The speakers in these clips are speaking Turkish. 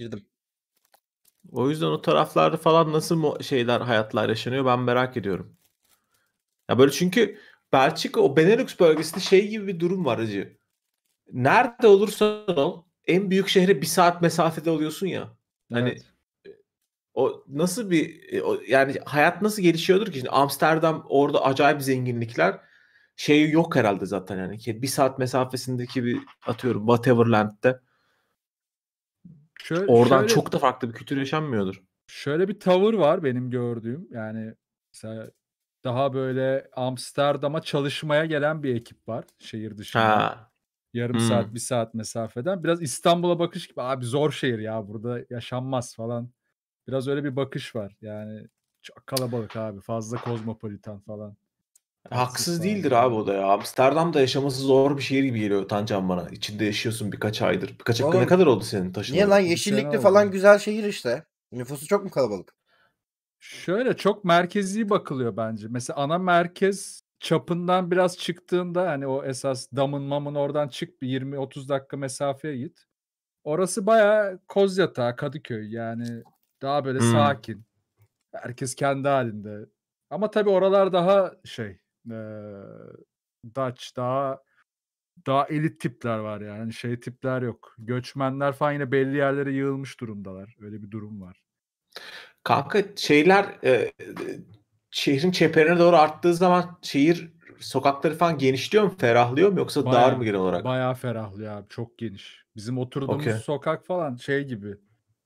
Girdim. O yüzden o taraflarda falan nasıl mu şeyler hayatlar yaşanıyor ben merak ediyorum. Ya böyle çünkü Belçika o Benelux bölgesinde şey gibi bir durum var acı. Nerede olursan ol en büyük şehre bir saat mesafede oluyorsun ya. Hani evet. o nasıl bir e, o, yani hayat nasıl gelişiyordur ki? Şimdi Amsterdam orada acayip zenginlikler şey yok herhalde zaten yani. Bir saat mesafesindeki bir atıyorum Whateverland'de Şöyle, Oradan şöyle, çok da farklı bir kültür yaşanmıyordur. Şöyle bir tavır var benim gördüğüm. Yani mesela daha böyle Amsterdam'a çalışmaya gelen bir ekip var şehir dışında. Ha. Yarım hmm. saat, bir saat mesafeden. Biraz İstanbul'a bakış gibi abi zor şehir ya burada yaşanmaz falan. Biraz öyle bir bakış var. Yani çok kalabalık abi fazla kozmopolitan falan. Haksız değildir abi o da ya. Amsterdam da yaşaması zor bir şehir gibi geliyor Tancan bana. İçinde yaşıyorsun birkaç aydır. Birkaç Oğlum, ne kadar oldu senin taşınan? Niye lan yeşillikli falan güzel şehir işte. Nüfusu çok mu kalabalık? Şöyle çok merkezi bakılıyor bence. Mesela ana merkez çapından biraz çıktığında hani o esas damın mamın oradan çık bir 20-30 dakika mesafeye git. Orası baya Kozyatağı, Kadıköy yani daha böyle hmm. sakin. Herkes kendi halinde. Ama tabii oralar daha şey e, Dutch daha daha elit tipler var yani hani şey tipler yok. Göçmenler falan yine belli yerlere yığılmış durumdalar. Öyle bir durum var. Kanka şeyler e, şehrin çeperine doğru arttığı zaman şehir sokakları falan genişliyor mu? Ferahlıyor mu yoksa bayağı, dar mı genel olarak? Bayağı ferahlıyor abi. Çok geniş. Bizim oturduğumuz okay. sokak falan şey gibi.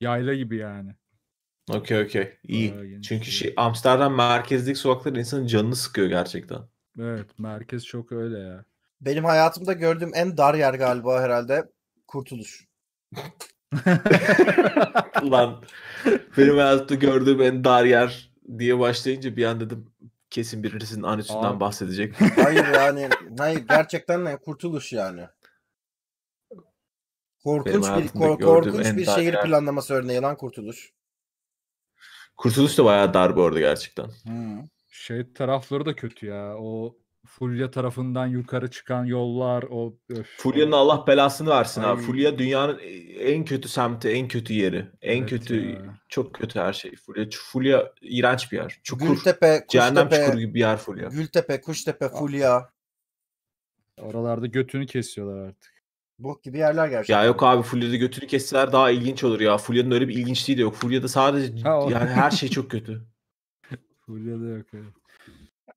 Yayla gibi yani. Okey okey. İyi. Bayağı Çünkü şey, Amsterdam merkezdeki sokaklar insanın canını sıkıyor gerçekten. Evet merkez çok öyle ya. Benim hayatımda gördüğüm en dar yer galiba herhalde Kurtuluş. Ulan benim hayatımda gördüğüm en dar yer diye başlayınca bir an dedim kesin birisinin anüsünden Abi. bahsedecek. Hayır yani hayır, gerçekten ne Kurtuluş yani. Korkunç bir korkunç bir şehir planlaması örneği lan Kurtuluş. Kurtuluş da bayağı dar bu arada gerçekten. Hmm. Şey tarafları da kötü ya. O Fulya tarafından yukarı çıkan yollar o Fulya'nın Allah belasını versin Ay. abi. Fulya dünyanın en kötü semti, en kötü yeri. En evet kötü ya. çok kötü her şey. Fulya Fulya iğrenç bir yer. Çukur. Gültepe, Cehennem Kuştepe, çukuru gibi bir yer Fulya. Gültepe, Kuştepe, Fulya. Oralarda götünü kesiyorlar artık. Bok gibi yerler gerçekten. Ya yok abi Fulya'da götünü kesseler daha ilginç olur ya. Fulya'nın öyle bir ilginçliği de yok. Fulya'da sadece ha, yani her şey çok kötü. Fulya'da yok evet.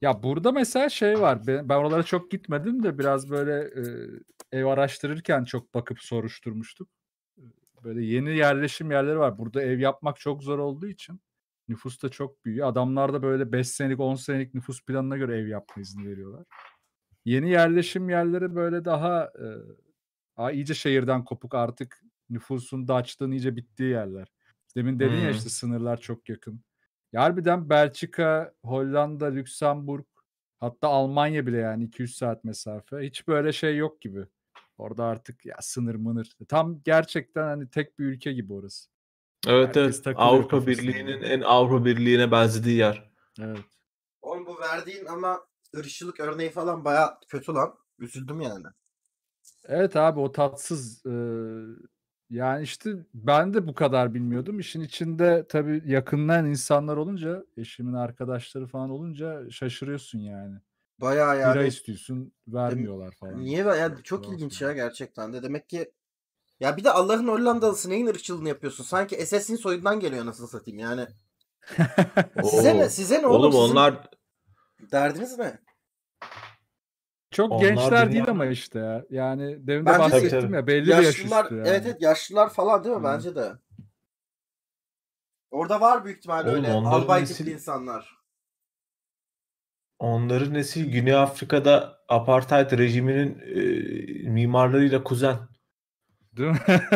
Ya burada mesela şey var. Ben, ben oralara çok gitmedim de biraz böyle e, ev araştırırken çok bakıp soruşturmuştum. E, böyle yeni yerleşim yerleri var. Burada ev yapmak çok zor olduğu için nüfus da çok büyüyor. Adamlar da böyle 5 senelik 10 senelik nüfus planına göre ev yapma izni veriyorlar. Yeni yerleşim yerleri böyle daha e, Aa, iyice şehirden kopuk artık nüfusun da açtığın iyice bittiği yerler. Demin dedin hmm. ya işte sınırlar çok yakın. Ya harbiden Belçika, Hollanda, Lüksemburg hatta Almanya bile yani 200 saat mesafe. Hiç böyle şey yok gibi. Orada artık ya sınır mınır. E, tam gerçekten hani tek bir ülke gibi orası. Evet Herkes evet. Avrupa Birliği'nin en Avrupa Birliği'ne benzediği yer. Evet. Oğlum bu verdiğin ama ırkçılık örneği falan baya kötü lan. Üzüldüm yani. Evet abi o tatsız. Ee, yani işte ben de bu kadar bilmiyordum. İşin içinde tabii yakından insanlar olunca, eşimin arkadaşları falan olunca şaşırıyorsun yani. Bayağı yani. Bira istiyorsun vermiyorlar falan. Niye? Yani çok Biraz ilginç ya gerçekten de. Demek ki ya bir de Allah'ın Hollandalısı neyin ırkçılığını yapıyorsun? Sanki SS'in soyundan geliyor nasıl satayım yani. size ne? Size ne oğlum? Oğlum onlar derdiniz mi? Çok Onlar gençler değil ama işte ya. Yani demin de Bence bahsettim tabii, ya belli yaşlılar, bir yaş üstü yani. Evet evet yaşlılar falan değil mi? Hı. Bence de. Orada var büyük ihtimalle Oğlum, öyle albay nesil... tipli insanlar. Onların nesil Güney Afrika'da apartheid rejiminin e, mimarlarıyla kuzen. Değil mi?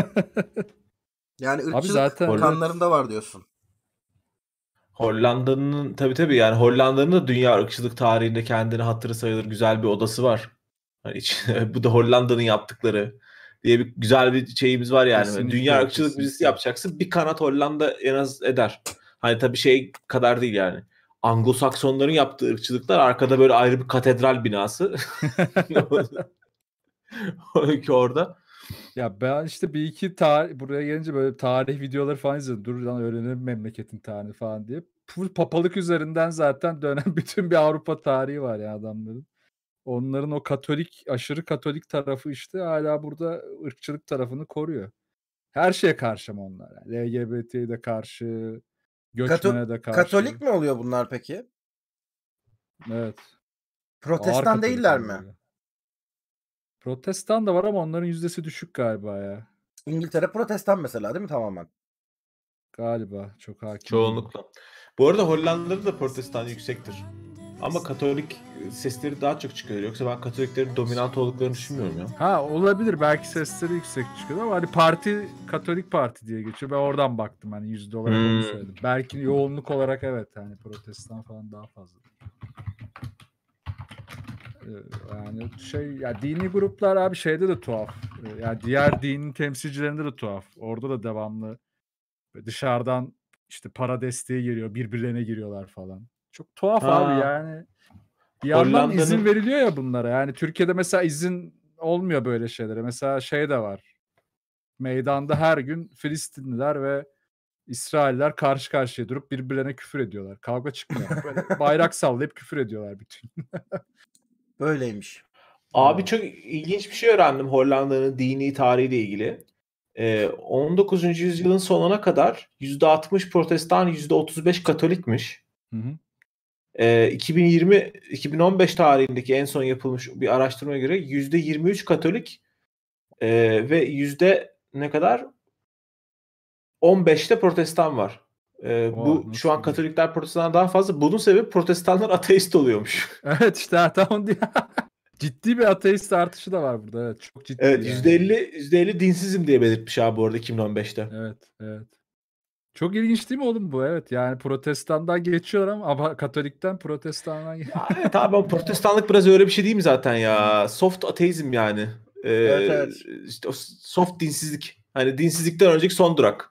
yani ırkçılık zaten, kanlarında var diyorsun. Hollanda'nın tabii tabii yani Hollanda'nın da dünya ırkçılık tarihinde kendini hatırı sayılır güzel bir odası var. Yani hiç, bu da Hollanda'nın yaptıkları diye bir güzel bir şeyimiz var yani. Hani kesinlikle, dünya ırkçılık kesinlikle. yapacaksın bir kanat Hollanda en az eder. Hani tabii şey kadar değil yani. Anglo-Saksonların yaptığı ırkçılıklar arkada böyle ayrı bir katedral binası. ki orada. Ya ben işte bir iki tarih buraya gelince böyle tarih videoları falan izledim. Dur lan öğrenelim memleketin tarihi falan diye. papalık üzerinden zaten dönen bütün bir Avrupa tarihi var ya adamların. Onların o Katolik, aşırı Katolik tarafı işte hala burada ırkçılık tarafını koruyor. Her şeye karşı mı onlar? Yani LGBT'ye de karşı, göçmene de karşı. Katolik mi oluyor bunlar peki? Evet. Protestan değiller mi? Oluyor. Protestan da var ama onların yüzdesi düşük galiba ya. İngiltere protestan mesela değil mi tamamen? Galiba çok hakim. Çoğunlukla. Bu arada Hollanda'da da protestan yüksektir. Ama Katolik e, sesleri daha çok çıkıyor. Yoksa ben Katoliklerin dominant olduklarını düşünmüyorum ya. Ha olabilir. Belki sesleri yüksek çıkıyor ama hani parti Katolik parti diye geçiyor. Ben oradan baktım hani yüzde olarak hmm. söyledim. Belki yoğunluk olarak evet hani protestan falan daha fazla. Ee, yani şey ya dini gruplar abi şeyde de tuhaf. Ee, ya yani diğer dinin temsilcilerinde de tuhaf. Orada da devamlı dışarıdan işte para desteği giriyor, birbirlerine giriyorlar falan. Çok tuhaf ha. abi yani. Bir yandan izin veriliyor ya bunlara. Yani Türkiye'de mesela izin olmuyor böyle şeylere. Mesela şey de var. Meydanda her gün Filistinliler ve İsrailler karşı karşıya durup birbirlerine küfür ediyorlar. Kavga çıkmıyor. Böyle bayrak sallayıp küfür ediyorlar bütün. Böyleymiş. Abi çok ilginç bir şey öğrendim Hollanda'nın dini tarihiyle ilgili. 19. yüzyılın sonuna kadar %60 protestan, %35 katolikmiş. Hı hı. 2020 2015 tarihindeki en son yapılmış bir araştırma göre %23 katolik ve yüzde ne kadar 15'te protestan var. Ee, oh, bu şu an gibi. Katolikler Protestan'dan daha fazla. Bunun sebebi Protestanlar ateist oluyormuş. evet işte tam tamam diyor. ciddi bir ateist artışı da var burada. Evet çok ciddi. Evet yani. %50 %50 dinsizim diye belirtmiş abi bu arada 2015'te. Evet, evet. Çok ilginç değil mi oğlum bu? Evet yani protestandan geçiyor ama, ama katolikten protestandan ya, Evet ama protestanlık biraz öyle bir şey değil mi zaten ya? Soft ateizm yani. Ee, evet, evet. Işte soft dinsizlik. Hani dinsizlikten önceki son durak.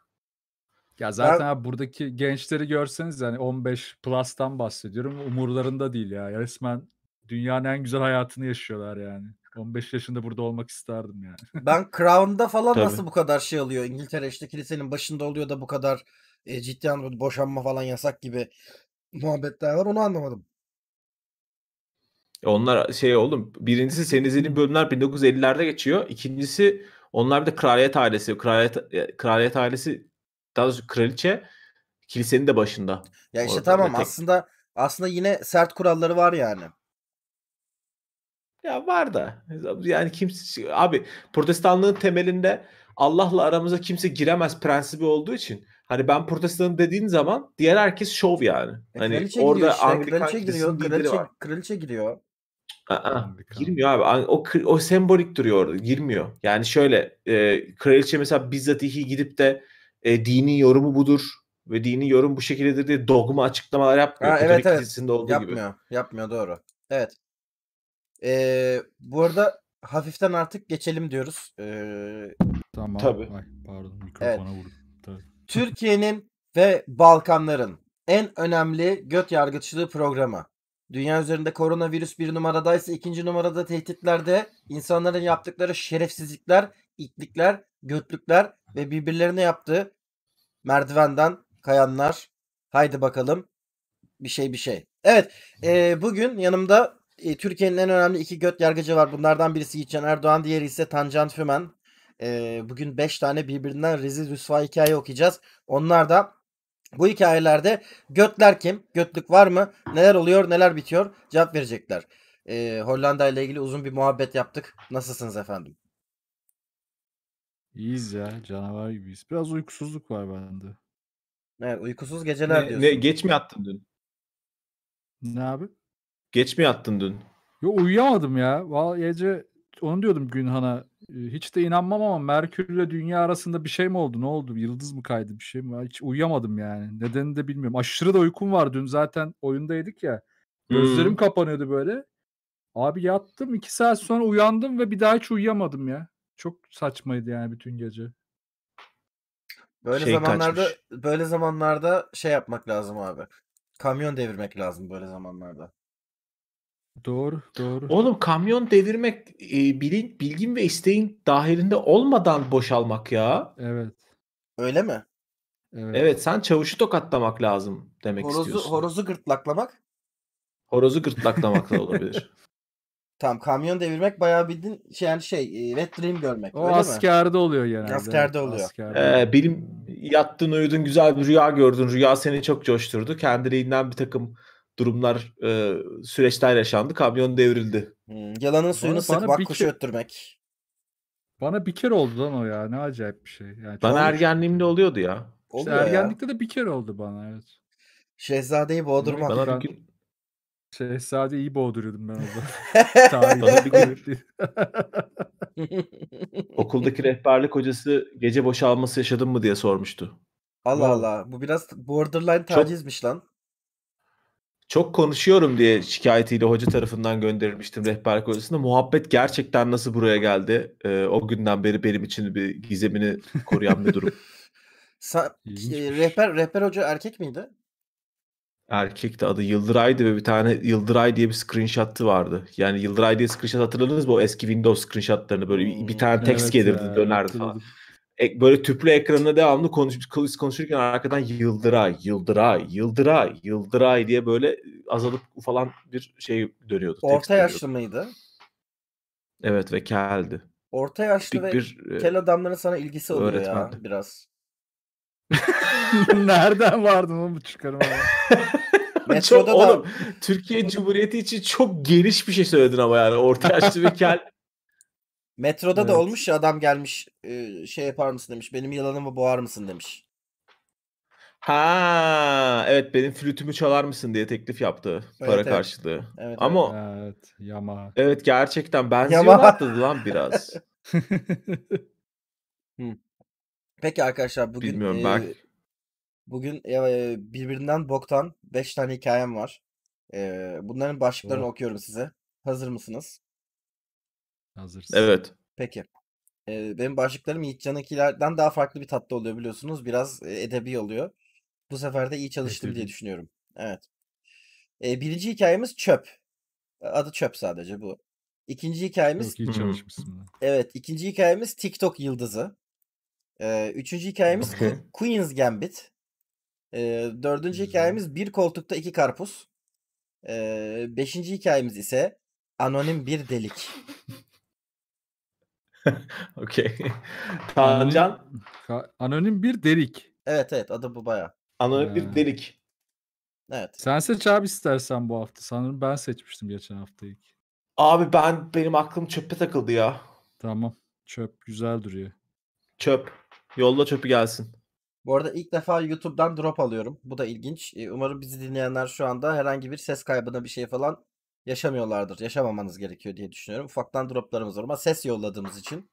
Ya zaten ben... abi buradaki gençleri görseniz yani 15 plus'tan bahsediyorum. Umurlarında değil ya. Resmen dünyanın en güzel hayatını yaşıyorlar yani. 15 yaşında burada olmak isterdim yani. Ben Crown'da falan Tabii. nasıl bu kadar şey alıyor? İngiltere işte kilisenin başında oluyor da bu kadar e, ciddi anlamda boşanma falan yasak gibi muhabbetler var. Onu anlamadım. Onlar şey oğlum birincisi senin izlediğin bölümler 1950'lerde geçiyor. İkincisi onlar bir de kraliyet ailesi. Kraliyet, e, kraliyet ailesi daha doğrusu kraliçe kilisenin de başında. Ya işte Orada tamam tek... aslında aslında yine sert kuralları var yani. Ya var da yani kimse abi protestanlığın temelinde Allah'la aramıza kimse giremez prensibi olduğu için hani ben protestanım dediğin zaman diğer herkes şov yani. E, hani kraliçe orada işte, e, Anglikan kraliçe giriyor, kraliçe, var. kraliçe giriyor. Aa, girmiyor abi. O, o sembolik duruyor orada. Girmiyor. Yani şöyle e, kraliçe mesela bizzatihi gidip de e, dini yorumu budur ve dini yorum bu şekildedir diye dogma açıklamalar yapmıyor. Ha, evet Katolik evet. Olduğu yapmıyor. Gibi. Yapmıyor doğru. Evet. Ee, bu arada hafiften artık geçelim diyoruz. Ee, tamam. Tabii. Ay, pardon mikrofona evet. vurdum. Türkiye'nin ve Balkanların en önemli göt yargıçlığı programı. Dünya üzerinde koronavirüs bir numaradaysa ikinci numarada tehditlerde insanların yaptıkları şerefsizlikler itlikler, götlükler ve birbirlerine yaptığı merdivenden kayanlar. Haydi bakalım bir şey bir şey. Evet e, bugün yanımda e, Türkiye'nin en önemli iki göt yargıcı var. Bunlardan birisi Yiğitcan Erdoğan, diğeri ise Tancan Fümen. E, bugün beş tane birbirinden rezil rüsva hikaye okuyacağız. Onlar da bu hikayelerde götler kim, götlük var mı, neler oluyor, neler bitiyor cevap verecekler. E, Hollanda ile ilgili uzun bir muhabbet yaptık. Nasılsınız efendim? İyiyiz ya canavar gibiyiz. Biraz uykusuzluk var bende. Evet, uykusuz geceler Ne, diyorsun. ne geç mi yattın dün? Ne abi? Geç mi yattın dün? Yo uyuyamadım ya. Vallahi gece onu diyordum Günhan'a. Ee, hiç de inanmam ama Merkür ile Dünya arasında bir şey mi oldu? Ne oldu? Yıldız mı kaydı bir şey mi? Hiç uyuyamadım yani. Nedenini de bilmiyorum. Aşırı da uykum var. Dün zaten oyundaydık ya. Gözlerim Hmm. kapanıyordu böyle. Abi yattım. iki saat sonra uyandım ve bir daha hiç uyuyamadım ya çok saçmaydı yani bütün gece. Böyle şey zamanlarda kaçmış. böyle zamanlarda şey yapmak lazım abi. Kamyon devirmek lazım böyle zamanlarda. Doğru, doğru. Oğlum kamyon devirmek e, bilin, bilgin ve isteğin dahilinde olmadan boşalmak ya. Evet. Öyle mi? Evet. evet sen çavuşu tokatlamak lazım demek horozu, istiyorsun. Horozu gırtlaklamak? Horozu gırtlaklamak da olabilir. Tamam kamyon devirmek bayağı bildiğin şey yani şey Wet Dream görmek. O öyle askerde mi? oluyor genelde. Askerde oluyor. Askerde. Ee, bilim yattın uyudun güzel bir rüya gördün. Rüya seni çok coşturdu. Kendiliğinden bir takım durumlar e, süreçler yaşandı. Kamyon devrildi. Hmm, yalanın suyunu bana, sıkmak bana kuşu ke- öttürmek. Bana bir kere oldu lan o ya. Ne acayip bir şey. Yani bana ergenliğimde oluyordu ya. İşte oluyor ergenlikte ya. de bir kere oldu bana evet. Şehzadeyi boğdurmak. Bana bir gün Şehzade iyi boğduruyordum ben orada. Tarih. Okuldaki rehberlik hocası gece boşalması yaşadın mı diye sormuştu. Allah Allah. Bu biraz borderline tacizmiş çok, lan. Çok konuşuyorum diye şikayetiyle hoca tarafından gönderilmiştim rehberlik hocasına. Muhabbet gerçekten nasıl buraya geldi? Ee, o günden beri benim için bir gizemini koruyan bir durum. Sa- e, rehber rehber hoca erkek miydi? Erkek de adı Yıldıray'dı ve bir tane Yıldıray diye bir screenshot'ı vardı. Yani Yıldıray diye screenshot hatırladınız mı? O eski Windows screenshot'larını böyle bir, bir tane text evet gelirdi ya, dönerdi hatırladım. falan. E, böyle tüplü ekranına devamlı konuş, konuşurken arkadan Yıldıray, Yıldıray, Yıldıray, Yıldıray diye böyle azalıp falan bir şey dönüyordu. Orta yaşlı mıydı? Evet ve keldi. Orta yaşlı Dik ve bir, e, kel adamların sana ilgisi oluyor öğretmendi. ya biraz. Nereden vardı onu bu çıkarım Metroda çok, da... Oğlum, Türkiye Cumhuriyeti için çok geniş bir şey söyledin ama yani. Orta yaşlı bir kel. Metroda evet. da olmuş ya adam gelmiş e, şey yapar mısın demiş. Benim yılanımı boğar mısın demiş. Ha evet benim flütümü çalar mısın diye teklif yaptı evet, para evet. karşılığı. Evet, Ama evet yama. Evet gerçekten benziyor yama. atladı lan biraz. hmm. Peki arkadaşlar bugün Bilmiyorum ben. bugün e, birbirinden boktan 5 tane hikayem var. E, bunların başlıklarını Oh. okuyorum size. Hazır mısınız? Hazırsın. Evet. Peki. E, benim başlıklarım Yiğitcan'ınkilerden daha farklı bir tatlı oluyor biliyorsunuz. Biraz e, edebi oluyor. Bu sefer de iyi çalıştım diye düşünüyorum. Evet. E, birinci hikayemiz çöp. Adı çöp sadece bu. İkinci hikayemiz Çok iyi çalışmışsın. Evet, ikinci hikayemiz TikTok yıldızı. Ee, üçüncü hikayemiz Queen's Gambit. Ee, dördüncü hikayemiz bir koltukta iki karpuz. Ee, beşinci hikayemiz ise anonim bir delik. Okey. Tancan. Anonim, bir delik. Evet evet adı bu baya. Anonim ee. bir delik. Evet. Sen seç abi istersen bu hafta. Sanırım ben seçmiştim geçen hafta ilk. Abi ben benim aklım çöpe takıldı ya. Tamam. Çöp güzel duruyor. Çöp. Yolda çöpü gelsin. Bu arada ilk defa YouTube'dan drop alıyorum. Bu da ilginç. Ee, umarım bizi dinleyenler şu anda herhangi bir ses kaybına bir şey falan yaşamıyorlardır. Yaşamamanız gerekiyor diye düşünüyorum. Ufaktan droplarımız var ama ses yolladığımız için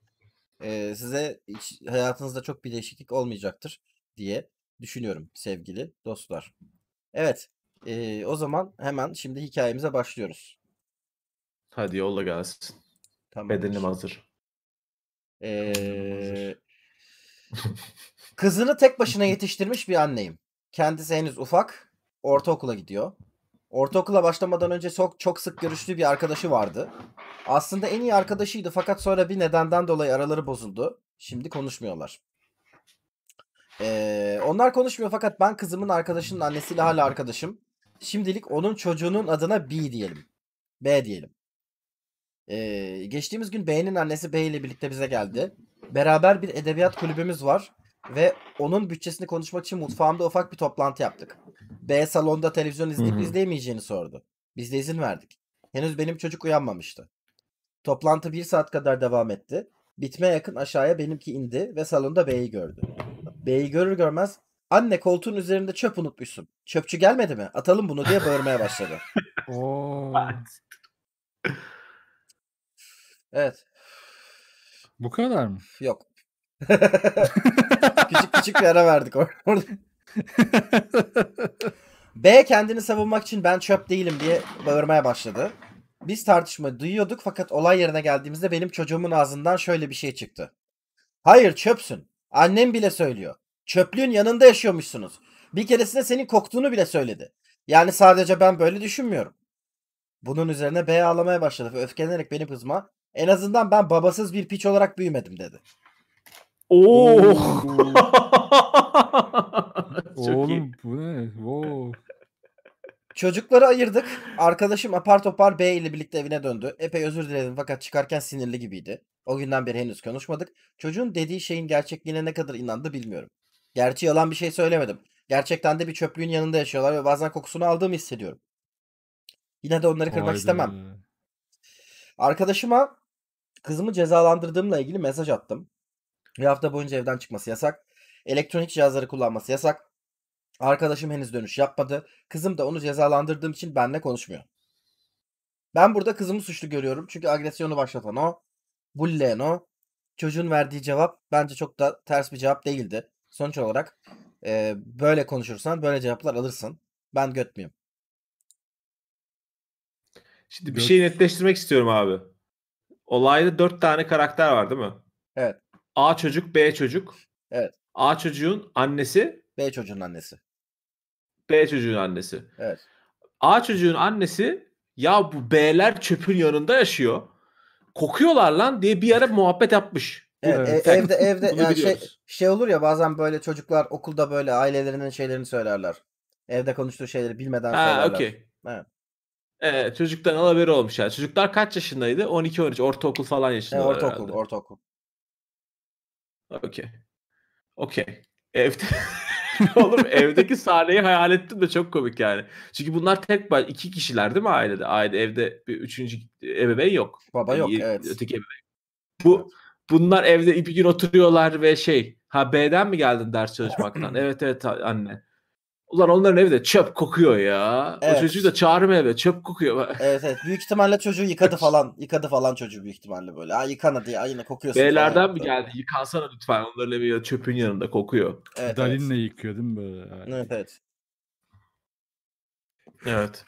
e, size hiç, hayatınızda çok bir değişiklik olmayacaktır diye düşünüyorum sevgili dostlar. Evet e, o zaman hemen şimdi hikayemize başlıyoruz. Hadi yolla gelsin. Tamam. Bedenim hazır. Ee, Kızını tek başına yetiştirmiş bir anneyim. Kendisi henüz ufak. Ortaokula gidiyor. Ortaokula başlamadan önce çok çok sık görüştüğü bir arkadaşı vardı. Aslında en iyi arkadaşıydı fakat sonra bir nedenden dolayı araları bozuldu. Şimdi konuşmuyorlar. Ee, onlar konuşmuyor fakat ben kızımın arkadaşının annesiyle hala arkadaşım. Şimdilik onun çocuğunun adına B diyelim. B diyelim. Ee, geçtiğimiz gün B'nin annesi B ile birlikte bize geldi beraber bir edebiyat kulübümüz var ve onun bütçesini konuşmak için mutfağımda ufak bir toplantı yaptık. B salonda televizyon izleyip Hı-hı. izleyemeyeceğini sordu. Biz de izin verdik. Henüz benim çocuk uyanmamıştı. Toplantı bir saat kadar devam etti. Bitmeye yakın aşağıya benimki indi ve salonda B'yi gördü. B'yi görür görmez anne koltuğun üzerinde çöp unutmuşsun. Çöpçü gelmedi mi? Atalım bunu diye bağırmaya başladı. Oo. evet. Bu kadar mı? Yok. küçük küçük bir ara verdik orada. B kendini savunmak için ben çöp değilim diye bağırmaya başladı. Biz tartışma duyuyorduk fakat olay yerine geldiğimizde benim çocuğumun ağzından şöyle bir şey çıktı. Hayır çöpsün. Annem bile söylüyor. Çöplüğün yanında yaşıyormuşsunuz. Bir keresinde senin koktuğunu bile söyledi. Yani sadece ben böyle düşünmüyorum. Bunun üzerine B ağlamaya başladı ve öfkelenerek beni kızma en azından ben babasız bir piç olarak büyümedim dedi. Oh. Oğlum iyi. bu ne? Wow. Çocukları ayırdık. Arkadaşım apar topar B ile birlikte evine döndü. Epey özür diledim fakat çıkarken sinirli gibiydi. O günden beri henüz konuşmadık. Çocuğun dediği şeyin gerçekliğine ne kadar inandı bilmiyorum. Gerçi yalan bir şey söylemedim. Gerçekten de bir çöplüğün yanında yaşıyorlar ve bazen kokusunu aldığımı hissediyorum. Yine de onları kırmak Haydi. istemem. Arkadaşıma Kızımı cezalandırdığımla ilgili mesaj attım. Bir hafta boyunca evden çıkması yasak. Elektronik cihazları kullanması yasak. Arkadaşım henüz dönüş yapmadı. Kızım da onu cezalandırdığım için benle konuşmuyor. Ben burada kızımı suçlu görüyorum. Çünkü agresyonu başlatan o. Bulleyen o. Çocuğun verdiği cevap bence çok da ters bir cevap değildi. Sonuç olarak e, böyle konuşursan böyle cevaplar alırsın. Ben göt Şimdi bir şeyi netleştirmek istiyorum abi. Olayda dört tane karakter var değil mi? Evet. A çocuk, B çocuk. Evet. A çocuğun annesi. B çocuğun annesi. B çocuğun annesi. Evet. A çocuğun annesi ya bu B'ler çöpün yanında yaşıyor. Kokuyorlar lan diye bir ara muhabbet yapmış. Evet, evet. E, evde evde yani şey, şey olur ya bazen böyle çocuklar okulda böyle ailelerinin şeylerini söylerler. Evde konuştuğu şeyleri bilmeden ha, söylerler. Okay. Evet. Ee çocuktan haberi olmuş yani. Çocuklar kaç yaşındaydı? 12-13, ortaokul falan e, yaşında. E, ortaokul, herhalde. ortaokul. Okey. Okey. Evde Oğlum evdeki sahneyi hayal ettim de çok komik yani. Çünkü bunlar tek baş iki kişiler değil mi ailede? Ailede evde bir üçüncü ebeveyn yok. Baba hani yok y- evet. Öteki ebeveyn. Bu bunlar evde bir gün oturuyorlar ve şey ha B'den mi geldin ders çalışmaktan? evet evet anne. Ulan onların evi de çöp kokuyor ya. Evet. O çocuğu da çağırma eve çöp kokuyor. Evet evet büyük ihtimalle çocuğu yıkadı falan. yıkadı falan çocuğu büyük ihtimalle böyle. Aa yıkanadı ya yine kokuyorsun. Beylerden mi geldi? Yıkansana lütfen. Onların evi ya çöpün yanında kokuyor. Evet, Dalinle evet. yıkıyor değil mi böyle? Yani. Evet evet. Evet.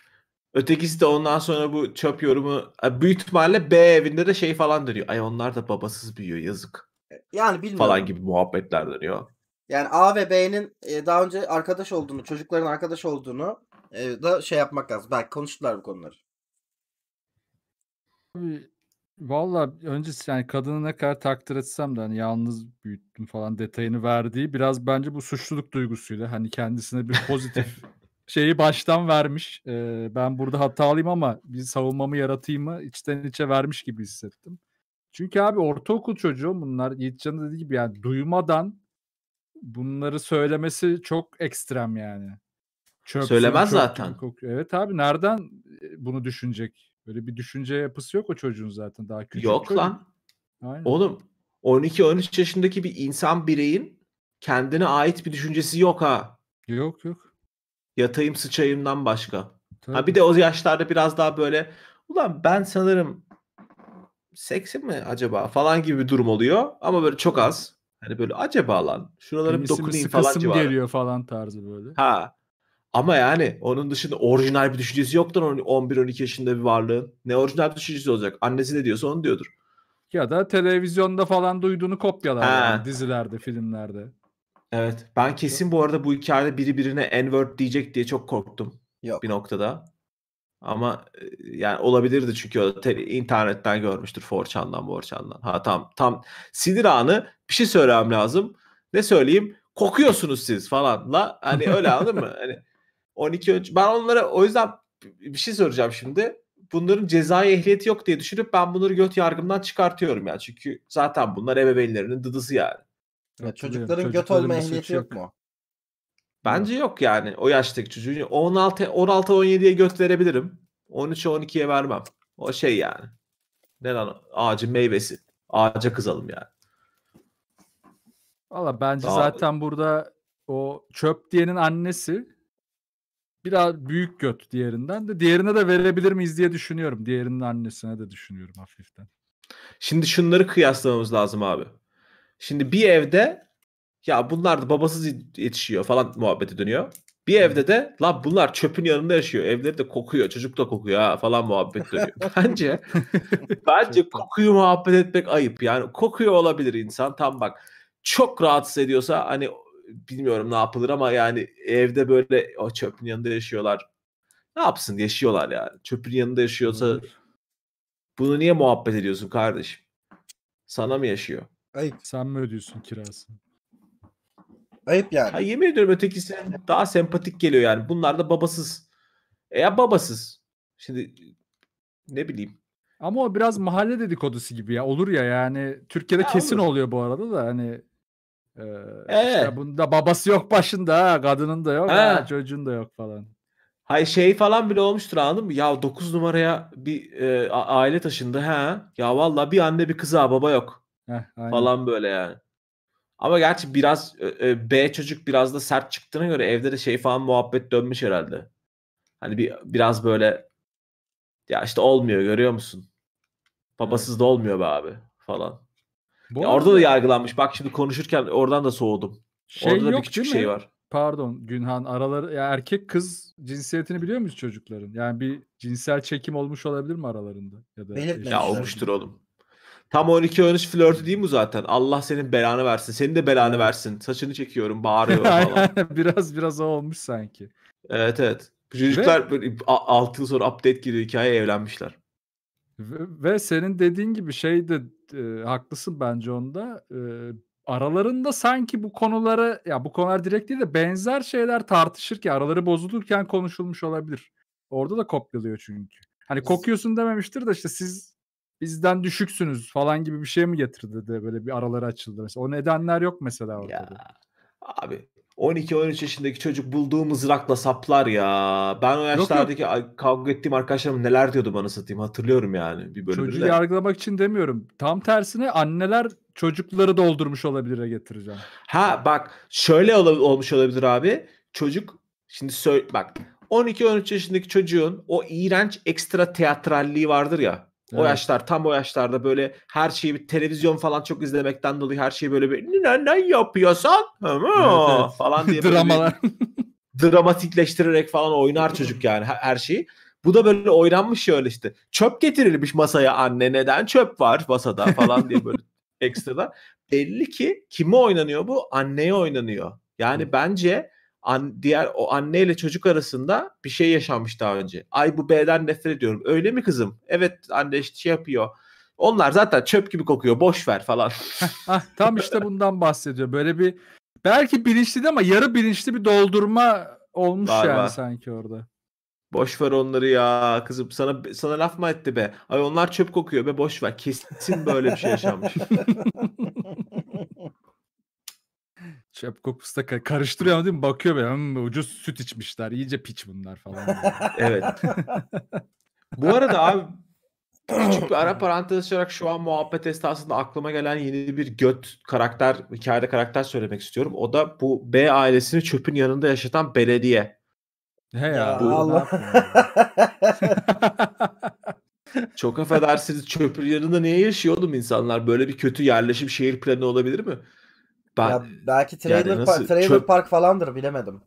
Ötekisi de ondan sonra bu çöp yorumu e, büyük ihtimalle B evinde de şey falan dönüyor. Ay onlar da babasız büyüyor yazık. E, yani bilmiyorum. Falan gibi muhabbetler dönüyor. Yani A ve B'nin e, daha önce arkadaş olduğunu, çocukların arkadaş olduğunu e, da şey yapmak lazım. Belki konuştular bu konuları. Abi, valla öncesi yani kadını ne kadar takdir etsem de hani yalnız büyüttüm falan detayını verdiği biraz bence bu suçluluk duygusuyla hani kendisine bir pozitif şeyi baştan vermiş. Ee, ben burada hatalıyım ama bir savunmamı yaratayım mı içten içe vermiş gibi hissettim. Çünkü abi ortaokul çocuğu bunlar Yiğitcan'ın dediği gibi yani duymadan bunları söylemesi çok ekstrem yani. Çöp Söylemez çöp, zaten. Kokuyor. Evet abi nereden e, bunu düşünecek? Böyle bir düşünce yapısı yok o çocuğun zaten daha küçük. Yok çocuk. lan. Aynen. Oğlum 12-13 yaşındaki bir insan bireyin kendine ait bir düşüncesi yok ha. Yok yok. Yatayım sıçayımdan başka. Tabii. Ha bir de o yaşlarda biraz daha böyle ulan ben sanırım seksi mi acaba falan gibi bir durum oluyor ama böyle çok az. Hani böyle acaba lan şuraları bir dokunayım falan civarı. geliyor falan tarzı böyle. Ha. Ama yani onun dışında orijinal bir düşüncesi yoktur 11-12 yaşında bir varlığın. Ne orijinal bir düşüncesi olacak? Annesi ne diyorsa onu diyordur. Ya da televizyonda falan duyduğunu kopyalar yani dizilerde, filmlerde. Evet. Ben kesin bu arada bu hikayede biri birine N-word diyecek diye çok korktum Yok. bir noktada. Ama yani olabilirdi çünkü o internetten görmüştür Forçan'dan Borçan'dan. Ha tam tam sinir anı bir şey söylemem lazım. Ne söyleyeyim? Kokuyorsunuz siz falanla. Hani öyle anladın mı? Hani 12 önce ben onlara o yüzden bir şey soracağım şimdi. Bunların cezai ehliyeti yok diye düşünüp ben bunları göt yargımdan çıkartıyorum yani. Çünkü zaten bunlar ebeveynlerinin dıdısı yani. Ya çocukların göt olma ehliyeti yok. yok mu? Bence Hı. yok yani o yaştaki çocuğun. 16 16 17'ye göt verebilirim. 13 12'ye vermem. O şey yani. Ne lan ağacın meyvesi. Ağaca kızalım yani. Valla bence Daha... zaten burada o çöp diyenin annesi biraz büyük göt diğerinden de diğerine de verebilir miyiz diye düşünüyorum. Diğerinin annesine de düşünüyorum hafiften. Şimdi şunları kıyaslamamız lazım abi. Şimdi bir evde ya bunlar da babasız yetişiyor falan muhabbeti dönüyor. Bir evde de la bunlar çöpün yanında yaşıyor. Evleri de kokuyor. Çocuk da kokuyor ha falan muhabbet dönüyor. Bence bence kokuyu muhabbet etmek ayıp. Yani kokuyor olabilir insan. Tam bak çok rahatsız ediyorsa hani bilmiyorum ne yapılır ama yani evde böyle o çöpün yanında yaşıyorlar. Ne yapsın yaşıyorlar yani. Çöpün yanında yaşıyorsa bunu niye muhabbet ediyorsun kardeşim? Sana mı yaşıyor? Ayıp. Sen mi ödüyorsun kirasını? Ayıp yani. Ha, yemin ediyorum ötekisi daha sempatik geliyor yani. Bunlar da babasız. E ya babasız. Şimdi ne bileyim. Ama o biraz mahalle dedikodusu gibi ya. Olur ya yani. Türkiye'de ya kesin olur. oluyor bu arada da hani. E, ee, işte bunda babası yok başında ha. Kadının da yok. He. Ha, çocuğun da yok falan. Hayır şey falan bile olmuştur anladın mı? Ya 9 numaraya bir e, aile taşındı ha. Ya vallahi bir anne bir kıza baba yok. Heh, aynen. Falan böyle yani. Ama gerçi biraz e, e, B çocuk biraz da sert çıktığına göre evde de şey falan muhabbet dönmüş herhalde. Hani bir biraz böyle ya işte olmuyor görüyor musun? Babasız da olmuyor be abi falan. Bu ya orada da yargılanmış. Bak şimdi konuşurken oradan da soğudum. Şey orada da yok, bir küçük şey var. Pardon Günhan araları ya erkek kız cinsiyetini biliyor musun çocukların? Yani bir cinsel çekim olmuş olabilir mi aralarında ya da Belirtmemişler. Ya olmuştur oğlum. Tam 12-13 flörtü değil mi zaten? Allah senin belanı versin. Senin de belanı versin. Saçını çekiyorum, bağırıyor falan. biraz biraz o olmuş sanki. Evet evet. Çocuklar Ve... 6 yıl sonra update giriyor hikaye evlenmişler. Ve, ve senin dediğin gibi şey de e, haklısın bence onda. E, aralarında sanki bu konuları, ya bu konular direkt değil de benzer şeyler tartışırken araları bozulurken konuşulmuş olabilir. Orada da kopyalıyor çünkü. Hani kokuyorsun dememiştir de işte siz bizden düşüksünüz falan gibi bir şey mi getirdi de böyle bir araları açıldı mesela. O nedenler yok mesela orada Ya, abi 12-13 yaşındaki çocuk bulduğu mızrakla saplar ya. Ben o yaşlardaki yok, yok. kavga ettiğim arkadaşlarım neler diyordu bana satayım hatırlıyorum yani bir bölümde. Çocuğu yargılamak için demiyorum. Tam tersine anneler çocukları doldurmuş olabilir'e getireceğim. Ha bak şöyle ol- olmuş olabilir abi. Çocuk şimdi söyle bak 12-13 yaşındaki çocuğun o iğrenç ekstra teatralliği vardır ya. O yaşlar tam o yaşlarda böyle her şeyi bir televizyon falan çok izlemekten dolayı her şeyi böyle bir ne ne yapıyorsan falan diye dramalar dramatikleştirerek falan oynar çocuk yani her şeyi. Bu da böyle oynanmış şöyle işte. Çöp getirilmiş masaya anne neden çöp var masada falan diye böyle ekstra. Belli ki kime oynanıyor bu? Anneye oynanıyor. Yani bence an, diğer o anneyle çocuk arasında bir şey yaşanmış daha önce. Ay bu B'den nefret ediyorum. Öyle mi kızım? Evet anne işte şey yapıyor. Onlar zaten çöp gibi kokuyor. Boş ver falan. tam işte bundan bahsediyor. Böyle bir belki bilinçli de ama yarı bilinçli bir doldurma olmuş Galiba. yani sanki orada. Boş ver onları ya kızım sana sana laf mı etti be? Ay onlar çöp kokuyor be boş ver. Kesin böyle bir şey yaşanmış. şey kokusuna ka- karıştırıyor değil mi? Bakıyor böyle hmm, ucuz süt içmişler. iyice piç bunlar falan. evet. Bu arada abi küçük bir ara parantez açarak şu an muhabbet esnasında aklıma gelen yeni bir göt karakter, hikayede karakter söylemek istiyorum. O da bu B ailesini çöpün yanında yaşatan belediye. He ya, ya bu, Allah. Çok affedersiniz çöpün yanında niye yaşıyor oğlum insanlar? Böyle bir kötü yerleşim şehir planı olabilir mi? Ben, ya belki trailer, yani nasıl, par- trailer çöp... park falandır bilemedim.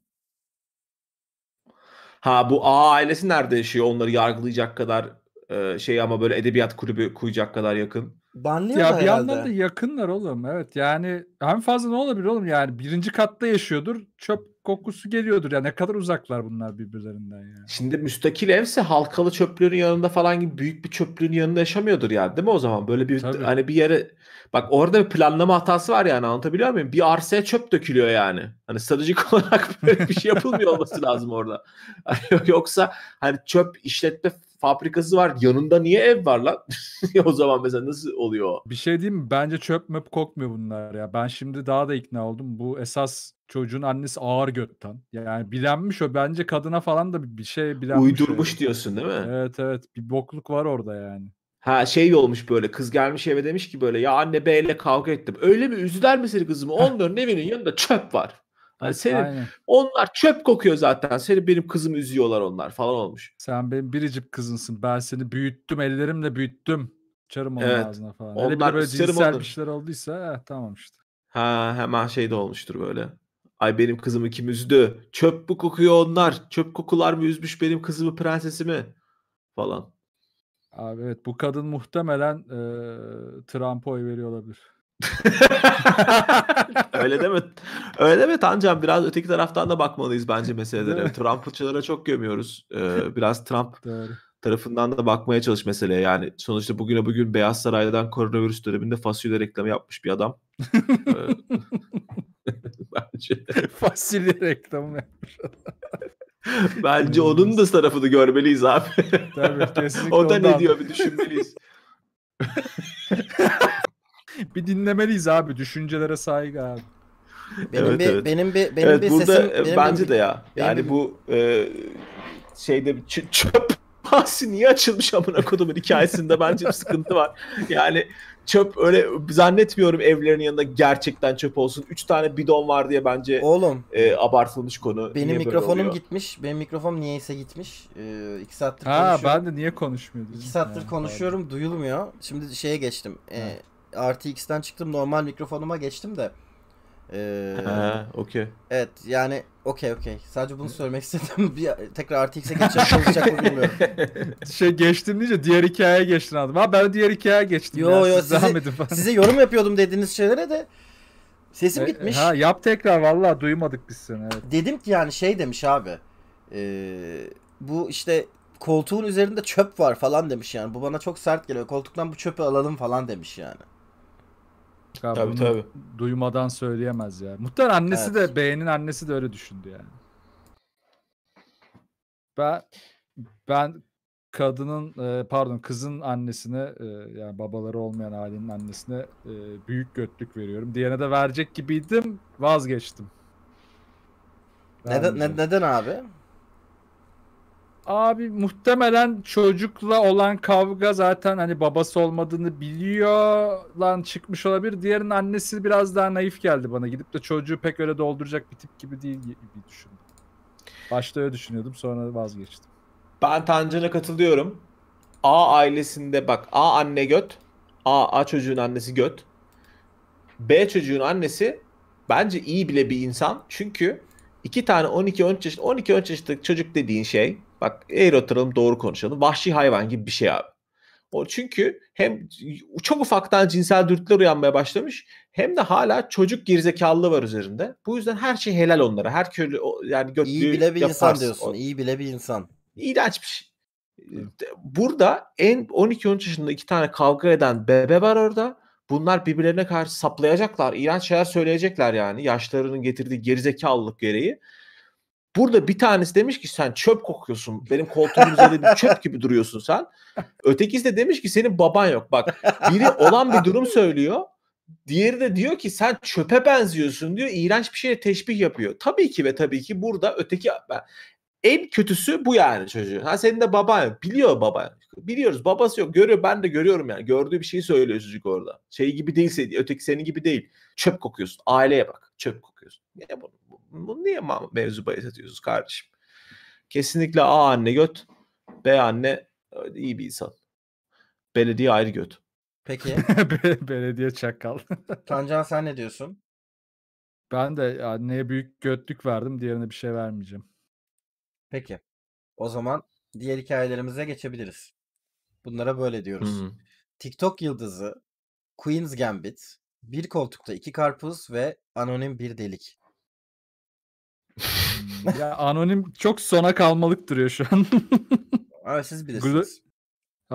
Ha bu A ailesi nerede yaşıyor onları yargılayacak kadar e, şey ama böyle edebiyat kulübü koyacak kadar yakın. Banlıyor ya bir yandan da yakınlar oğlum evet yani hem fazla ne olabilir oğlum yani birinci katta yaşıyordur çöp kokusu geliyordur. ya ne kadar uzaklar bunlar birbirlerinden ya. Şimdi müstakil evse halkalı çöplüğün yanında falan gibi büyük bir çöplüğün yanında yaşamıyordur ya değil mi o zaman? Böyle bir Tabii. hani bir yere bak orada bir planlama hatası var yani anlatabiliyor muyum? Bir arsaya çöp dökülüyor yani. Hani stratejik olarak böyle bir şey yapılmıyor olması lazım orada. Hani yoksa hani çöp işletme fabrikası var. Yanında niye ev var lan? o zaman mesela nasıl oluyor? Bir şey diyeyim mi? Bence çöp möp kokmuyor bunlar ya. Ben şimdi daha da ikna oldum. Bu esas çocuğun annesi ağır götten. Yani bilenmiş o. Bence kadına falan da bir şey bilenmiş. Uydurmuş öyle. diyorsun değil mi? Evet evet. Bir bokluk var orada yani. Ha şey olmuş böyle kız gelmiş eve demiş ki böyle ya anne beyle kavga ettim. Öyle mi üzüler misin kızım? Onların evinin yanında çöp var. Hani senin Aynen. onlar çöp kokuyor zaten. Seni benim kızım üzüyorlar onlar falan olmuş. Sen benim biricik kızınsın. Ben seni büyüttüm ellerimle büyüttüm. Çarım onun evet. ağzına falan. Onlar Hele bir böyle cinsel olur. olduysa eh, tamam işte. Ha hemen şey de olmuştur böyle. Ay benim kızımı kim üzdü? Çöp bu kokuyor onlar? Çöp kokular mı üzmüş benim kızımı prensesimi? Falan. Abi evet bu kadın muhtemelen e, Trump'a oy veriyor olabilir. öyle deme. Öyle mi Tancan? Biraz öteki taraftan da bakmalıyız bence meselelere. Trumpçılara çok gömüyoruz. Ee, biraz Trump tarafından da bakmaya çalış meseleye. Yani sonuçta bugüne bugün Beyaz Saray'dan koronavirüs döneminde fasulye reklamı yapmış bir adam. Ee, bence. fasulye reklamı yapmış Bence onun da tarafını görmeliyiz abi. Tabii, o da ne diyor bir düşünmeliyiz. bir dinlemeliyiz abi. Düşüncelere saygı abi. Benim evet, bir, evet. benim bir benim evet, bir burada sesim e, benim bence bir, de ya. Yani bu e, şeyde çöp bahsi niye açılmış amına kodumun hikayesinde bence bir sıkıntı var. Yani çöp öyle zannetmiyorum evlerin yanında gerçekten çöp olsun. Üç tane bidon var diye bence Oğlum, e, abartılmış konu. Benim niye mikrofonum gitmiş. Benim mikrofonum niyeyse gitmiş. Ee, iki saattir ha, konuşuyorum. ben de niye konuşmuyordum? İki saattir ha, konuşuyorum pardon. duyulmuyor. Şimdi şeye geçtim. Ee, RTX'den çıktım normal mikrofonuma geçtim de. Ee, ha, okey. Evet yani okey okey. Sadece bunu söylemek istedim. Bir, tekrar RTX'e geçecek çalışacak mı bilmiyorum. Şey geçtim deyince diğer hikayeye geçtin adam. Ha ben diğer hikayeye geçtim. Yo ya, yo size, size yorum yapıyordum dediğiniz şeylere de sesim e, gitmiş. Ha yap tekrar vallahi duymadık biz seni. Evet. Dedim ki yani şey demiş abi. E, bu işte koltuğun üzerinde çöp var falan demiş yani. Bu bana çok sert geliyor. Koltuktan bu çöpü alalım falan demiş yani. Abi tabii tabii. Duymadan söyleyemez ya. Muhtemelen annesi evet. de beğenin annesi de öyle düşündü yani. Ben ben kadının e, pardon kızın annesine e, yani babaları olmayan ailenin annesine e, büyük götlük veriyorum. Diğerine de verecek gibiydim vazgeçtim. Neden, neden abi? Abi muhtemelen çocukla olan kavga zaten hani babası olmadığını biliyor lan çıkmış olabilir. Diğerinin annesi biraz daha naif geldi bana. Gidip de çocuğu pek öyle dolduracak bir tip gibi değil gibi düşündüm. Başta öyle düşünüyordum sonra vazgeçtim. Ben Tancan'a katılıyorum. A ailesinde bak A anne göt. A, A çocuğun annesi göt. B çocuğun annesi bence iyi bile bir insan. Çünkü iki tane 12-13 yaşında 12-13 yaşındaki çocuk dediğin şey Bak eğri oturalım doğru konuşalım. Vahşi hayvan gibi bir şey abi. O çünkü hem çok ufaktan cinsel dürtüler uyanmaya başlamış hem de hala çocuk gerizekalılığı var üzerinde. Bu yüzden her şey helal onlara. Her köylü yani götlüğü İyi bile bir yaparsın. insan diyorsun. O, İyi bile bir insan. İğrenç bir şey. Burada en 12-13 yaşında iki tane kavga eden bebe var orada. Bunlar birbirlerine karşı saplayacaklar. iğrenç şeyler söyleyecekler yani. Yaşlarının getirdiği gerizekalılık gereği. Burada bir tanesi demiş ki sen çöp kokuyorsun. Benim koltuğum üzerinde bir çöp gibi duruyorsun sen. Ötekisi de demiş ki senin baban yok. Bak biri olan bir durum söylüyor. Diğeri de diyor ki sen çöpe benziyorsun diyor. İğrenç bir şeye teşbih yapıyor. Tabii ki ve tabii ki burada öteki en kötüsü bu yani çocuğu. Ha senin de baban yok. Biliyor baban. Biliyoruz babası yok. Görüyor ben de görüyorum yani. Gördüğü bir şeyi söylüyor çocuk orada. Şey gibi değilse öteki senin gibi değil. Çöp kokuyorsun. Aileye bak. Çöp kokuyorsun. Ne bunu? Bu niye mevzu bahis ediyorsunuz kardeşim? Kesinlikle A anne göt, B anne e, iyi bir insan. Belediye ayrı göt. Peki. Belediye çakal. Tancan sen ne diyorsun? Ben de anneye büyük götlük verdim. Diğerine bir şey vermeyeceğim. Peki. O zaman diğer hikayelerimize geçebiliriz. Bunlara böyle diyoruz. Hı-hı. TikTok yıldızı, Queen's Gambit, bir koltukta iki karpuz ve anonim bir delik. Hmm. ya anonim çok sona kalmalık duruyor şu an. Ama siz bilirsiniz. Glo-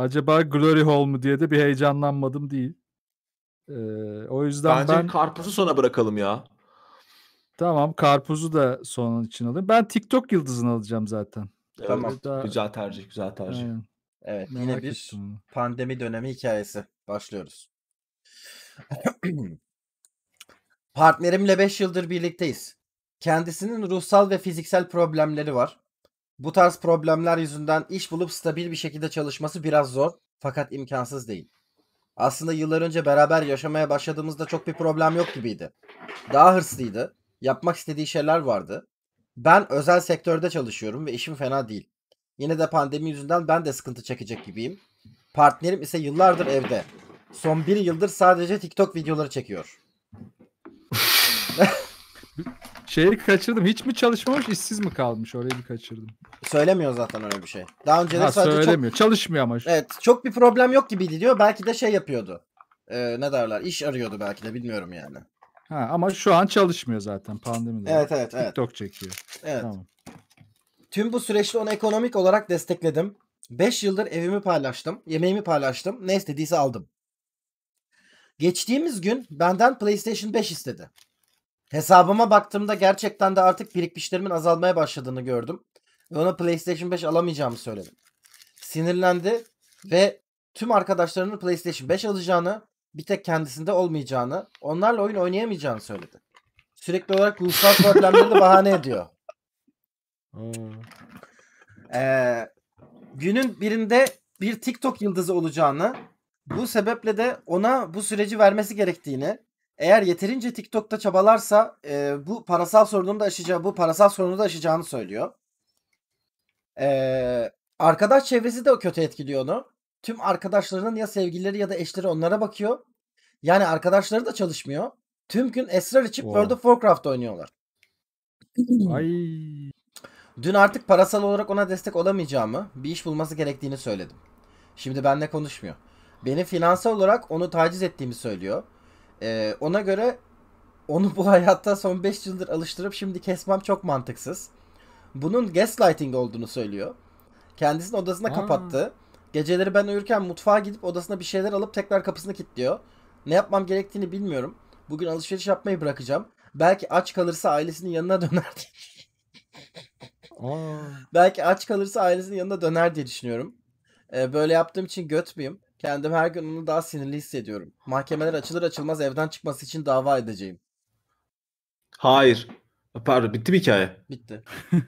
Acaba Glory Hole mu diye de bir heyecanlanmadım değil. Ee, o yüzden Bence ben... karpuzu sona bırakalım ya. Tamam karpuzu da son için alayım. Ben TikTok yıldızını alacağım zaten. Evet, tamam. Daha... Güzel tercih, güzel tercih. Aynen. Evet, Merak yine bir ettim. pandemi dönemi hikayesi. Başlıyoruz. Partnerimle 5 yıldır birlikteyiz. Kendisinin ruhsal ve fiziksel problemleri var. Bu tarz problemler yüzünden iş bulup stabil bir şekilde çalışması biraz zor fakat imkansız değil. Aslında yıllar önce beraber yaşamaya başladığımızda çok bir problem yok gibiydi. Daha hırslıydı, yapmak istediği şeyler vardı. Ben özel sektörde çalışıyorum ve işim fena değil. Yine de pandemi yüzünden ben de sıkıntı çekecek gibiyim. Partnerim ise yıllardır evde. Son bir yıldır sadece TikTok videoları çekiyor. Şeyi kaçırdım. Hiç mi çalışmamış, işsiz mi kalmış? Orayı bir kaçırdım. Söylemiyor zaten öyle bir şey. Daha önce de sadece söylemiyor. Çok, Çalışmıyor ama. evet çok bir problem yok gibiydi diyor. Belki de şey yapıyordu. Ee, ne derler? İş arıyordu belki de bilmiyorum yani. Ha, ama şu an çalışmıyor zaten pandemide. Evet evet evet. TikTok çekiyor. evet. Tamam. Tüm bu süreçte onu ekonomik olarak destekledim. 5 yıldır evimi paylaştım, yemeğimi paylaştım. Ne istediyse aldım. Geçtiğimiz gün benden PlayStation 5 istedi. Hesabıma baktığımda gerçekten de artık birikmişlerimin azalmaya başladığını gördüm. Ve ona PlayStation 5 alamayacağımı söyledim. Sinirlendi ve tüm arkadaşlarının PlayStation 5 alacağını, bir tek kendisinde olmayacağını, onlarla oyun oynayamayacağını söyledi. Sürekli olarak ruhsal problemleri de bahane ediyor. Ee, günün birinde bir TikTok yıldızı olacağını, bu sebeple de ona bu süreci vermesi gerektiğini, eğer yeterince TikTok'ta çabalarsa e, bu parasal sorununu da aşacağı, bu parasal sorunu da aşacağını söylüyor. E, arkadaş çevresi de o kötü etkiliyor onu. Tüm arkadaşlarının ya sevgilileri ya da eşleri onlara bakıyor. Yani arkadaşları da çalışmıyor. Tüm gün esrar içip World of Warcraft oynuyorlar. Ay. Dün artık parasal olarak ona destek olamayacağımı, bir iş bulması gerektiğini söyledim. Şimdi benle konuşmuyor. Beni finansal olarak onu taciz ettiğimi söylüyor. Ee, ona göre onu bu hayatta son 5 yıldır alıştırıp şimdi kesmem çok mantıksız. Bunun gaslighting olduğunu söylüyor. Kendisini odasına kapattı. Geceleri ben uyurken mutfağa gidip odasına bir şeyler alıp tekrar kapısını kilitliyor. Ne yapmam gerektiğini bilmiyorum. Bugün alışveriş yapmayı bırakacağım. Belki aç kalırsa ailesinin yanına döner Aa. Belki aç kalırsa ailesinin yanına döner diye düşünüyorum. Ee, böyle yaptığım için göt müyüm? Kendim her gün onu daha sinirli hissediyorum. Mahkemeler açılır açılmaz evden çıkması için dava edeceğim. Hayır. Pardon bitti mi hikaye? Bitti.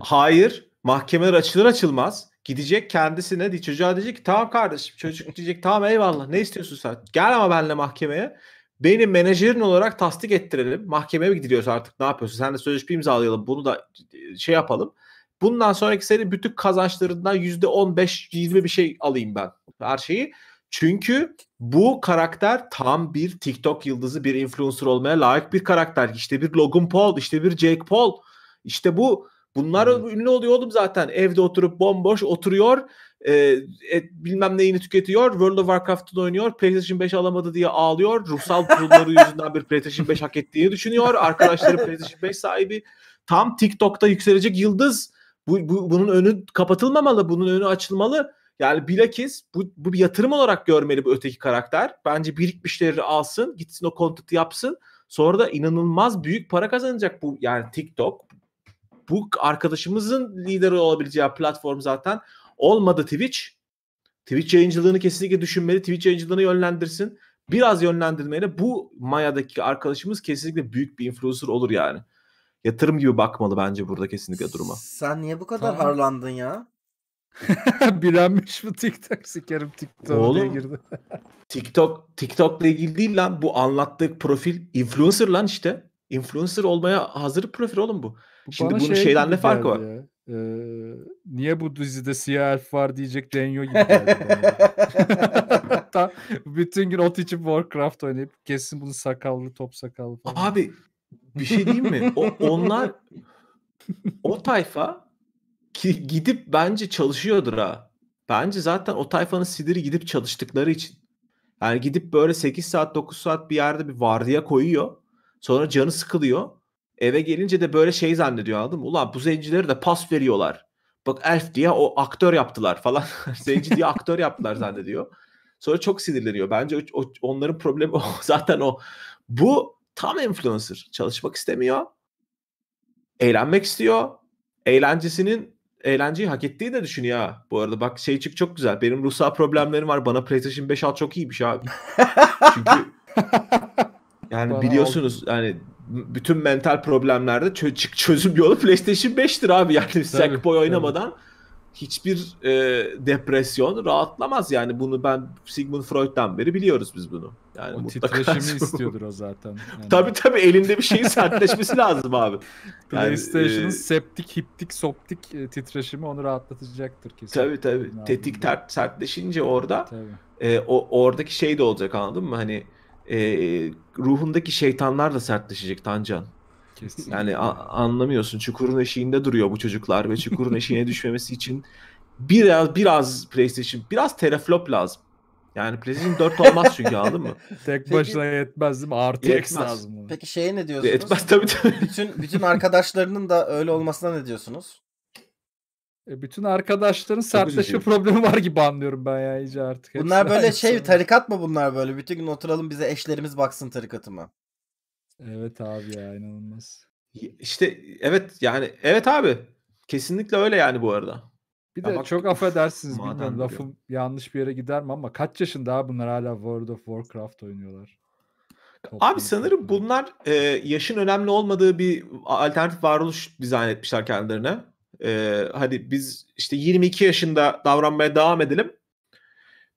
Hayır. Mahkemeler açılır açılmaz gidecek kendisine di çocuğa diyecek ki tamam kardeşim çocuk diyecek tamam eyvallah ne istiyorsun sen gel ama benimle mahkemeye beni menajerin olarak tasdik ettirelim mahkemeye mi gidiyoruz artık ne yapıyorsun sen de sözleşme imzalayalım bunu da e, şey yapalım bundan sonraki senin bütün kazançlarından %15-20 bir şey alayım ben her şeyi. Çünkü bu karakter tam bir TikTok yıldızı, bir influencer olmaya layık bir karakter. İşte bir Logan Paul, işte bir Jake Paul. İşte bu bunlar hmm. ünlü oluyor oğlum zaten. Evde oturup bomboş oturuyor. E, e, bilmem neyini tüketiyor. World of Warcraft'ın oynuyor. PlayStation 5 alamadı diye ağlıyor. Ruhsal durumları yüzünden bir PlayStation 5 hak ettiğini düşünüyor. Arkadaşları PlayStation 5 sahibi. Tam TikTok'ta yükselecek yıldız bu, bu bunun önü kapatılmamalı, bunun önü açılmalı. Yani bilakis bu, bu bir yatırım olarak görmeli bu öteki karakter. Bence birikmişleri alsın, gitsin o kontratı yapsın. Sonra da inanılmaz büyük para kazanacak bu yani TikTok. Bu arkadaşımızın lideri olabileceği platform zaten. Olmadı Twitch. Twitch yayıncılığını kesinlikle düşünmeli. Twitch yayıncılığını yönlendirsin. Biraz yönlendirmeyle bu Maya'daki arkadaşımız kesinlikle büyük bir influencer olur yani yatırım gibi bakmalı bence burada kesinlikle duruma. Sen niye bu kadar tamam. harlandın ya? Bilenmiş bu TikTok sikerim TikTok Oğlum, diye girdi. TikTok TikTok'la ilgili değil lan bu anlattık profil influencer lan işte. Influencer olmaya hazır profil oğlum bu. bu Şimdi bunun şey şeyden ne farkı var? Ee, niye bu dizide siyah elf var diyecek Denyo gibi Tam, bütün gün ot içip Warcraft oynayıp kesin bunu sakallı top sakallı falan. Abi bir şey diyeyim mi? O, onlar o tayfa ki gidip bence çalışıyordur ha. Bence zaten o tayfanın sidiri gidip çalıştıkları için. Yani gidip böyle 8 saat 9 saat bir yerde bir vardiya koyuyor. Sonra canı sıkılıyor. Eve gelince de böyle şey zannediyor anladın mı? Ulan bu zencileri de pas veriyorlar. Bak Elf diye o aktör yaptılar falan. Zenci diye aktör yaptılar zannediyor. Sonra çok sinirleniyor. Bence o, onların problemi o, zaten o. Bu Tam influencer. Çalışmak istemiyor. Eğlenmek istiyor. Eğlencesinin eğlenceyi hak ettiği de düşünüyor Bu arada bak şey çık çok güzel. Benim ruhsal problemlerim var. Bana PlayStation 5 al çok iyiymiş abi. Çünkü yani Bana biliyorsunuz oldu. yani bütün mental problemlerde çö- çözüm yolu PlayStation 5'tir abi yani Sackboy oynamadan tabii hiçbir e, depresyon rahatlamaz yani bunu ben Sigmund Freud'dan beri biliyoruz biz bunu. Yani o mutlaka titreşimi istiyordur o zaten. Yani. tabii tabii elinde bir şeyin sertleşmesi lazım abi. Yani, PlayStation'ın e, septik, hiptik, soptik e, titreşimi onu rahatlatacaktır kesin. Tabii tabii. Yani Tetik tert, sertleşince orada tabii. E, o oradaki şey de olacak anladın mı? Hani e, ruhundaki şeytanlar da sertleşecek Tancan. Kesinlikle. Yani anlamıyorsun. Çukurun eşiğinde duruyor bu çocuklar ve çukurun eşiğine düşmemesi için biraz biraz PlayStation biraz teraflop lazım. Yani PlayStation 4 olmaz çünkü anladın mı? Tek Peki, başına yetmez değil mi? RTX yetmez. lazım. Peki şeye ne diyorsunuz? Yetmez tabii tabii. Bütün, bütün arkadaşlarının da öyle olmasına ne diyorsunuz? E bütün arkadaşların sertleşme problemi var gibi anlıyorum ben ya iyice artık. Bunlar böyle şey tarikat mı bunlar böyle? Bütün gün oturalım bize eşlerimiz baksın tarikatı mı? Evet abi ya inanılmaz. İşte evet yani evet abi. Kesinlikle öyle yani bu arada. Bir ya de bak, çok affedersiniz bilmem diyor. lafım yanlış bir yere gider mi ama kaç yaşında abi bunlar hala World of Warcraft oynuyorlar. Toplam abi sanırım toplam. bunlar e, yaşın önemli olmadığı bir alternatif varoluş dizayn etmişler kendilerine. E, hadi biz işte 22 yaşında davranmaya devam edelim.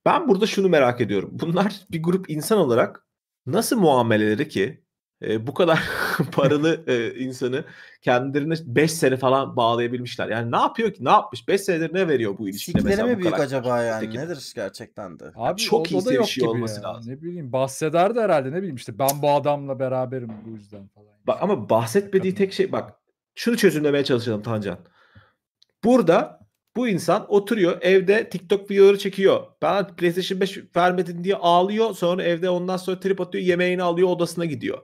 Ben burada şunu merak ediyorum. Bunlar bir grup insan olarak nasıl muameleleri ki e, bu kadar paralı e, insanı kendilerine 5 sene falan bağlayabilmişler. Yani ne yapıyor ki? Ne yapmış? 5 senedir ne veriyor bu ilişkide Sikleri mesela mi bu büyük acaba yani? Öteki. Nedir gerçekten de? Abi yani çok iyi o da yok şey gibi olması ya. lazım. Ne bileyim bahsederdi herhalde ne bileyim işte ben bu adamla beraberim bu yüzden falan. Bak ama bahsetmediği tek şey bak şunu çözümlemeye çalışalım Tancan. Burada bu insan oturuyor evde TikTok videoları çekiyor. Ben PlayStation 5 vermedin diye ağlıyor. Sonra evde ondan sonra trip atıyor yemeğini alıyor odasına gidiyor.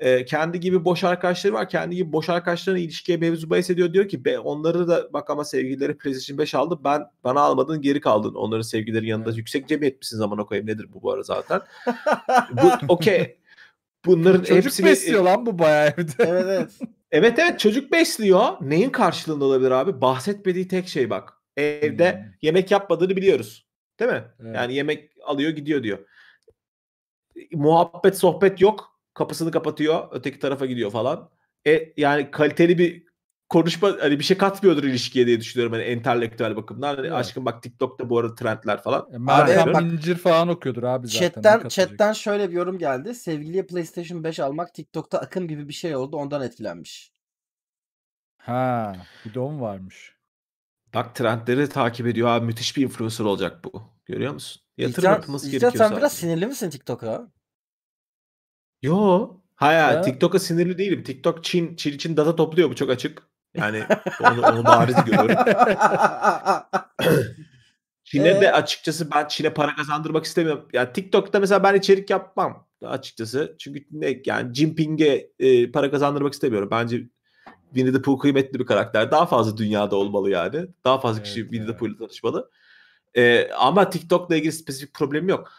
Ee, kendi gibi boş arkadaşları var. Kendi gibi boş arkadaşlarına ilişkiye mevzu bahis ediyor. Diyor ki be, onları da bak ama sevgilileri PlayStation 5 aldı. Ben bana almadın geri kaldın. Onların sevgililerin yanında evet. yüksek cem etmişsin zamana koyayım. Nedir bu bu ara zaten? bu okey. Bunların Çocuk hepsini... besliyor e, lan bu bayağı evde. evet evet. evet evet çocuk besliyor. Neyin karşılığında olabilir abi? Bahsetmediği tek şey bak. Evde hmm. yemek yapmadığını biliyoruz. Değil mi? Evet. Yani yemek alıyor gidiyor diyor. Muhabbet sohbet yok kapısını kapatıyor, öteki tarafa gidiyor falan. E, yani kaliteli bir konuşma hani bir şey katmıyordur ilişkiye diye düşünüyorum hani entelektüel bakımdan. Hani evet. aşkım bak TikTok'ta bu arada trendler falan. E, Mertem falan okuyordur abi zaten. Chatten, chatten şöyle bir yorum geldi. Sevgiliye PlayStation 5 almak TikTok'ta akım gibi bir şey oldu. Ondan etkilenmiş. Ha, bir de varmış. Bak trendleri takip ediyor abi. Müthiş bir influencer olacak bu. Görüyor musun? Yatırım yapması gerekiyor. sen sadece. biraz sinirli misin TikTok'a? Yo. Hayır ha? TikTok'a sinirli değilim. TikTok Çin, Çin için data topluyor bu çok açık. Yani onu, onu bariz görüyorum. Çin'e ee? de açıkçası ben Çin'e para kazandırmak istemiyorum. Yani TikTok'ta mesela ben içerik yapmam açıkçası. Çünkü ne yani Jinping'e e, para kazandırmak istemiyorum. Bence Winnie the Pooh kıymetli bir karakter. Daha fazla dünyada olmalı yani. Daha fazla evet, kişi Winnie evet. the Pooh'la tanışmalı. E, ama TikTok'la ilgili spesifik problem yok.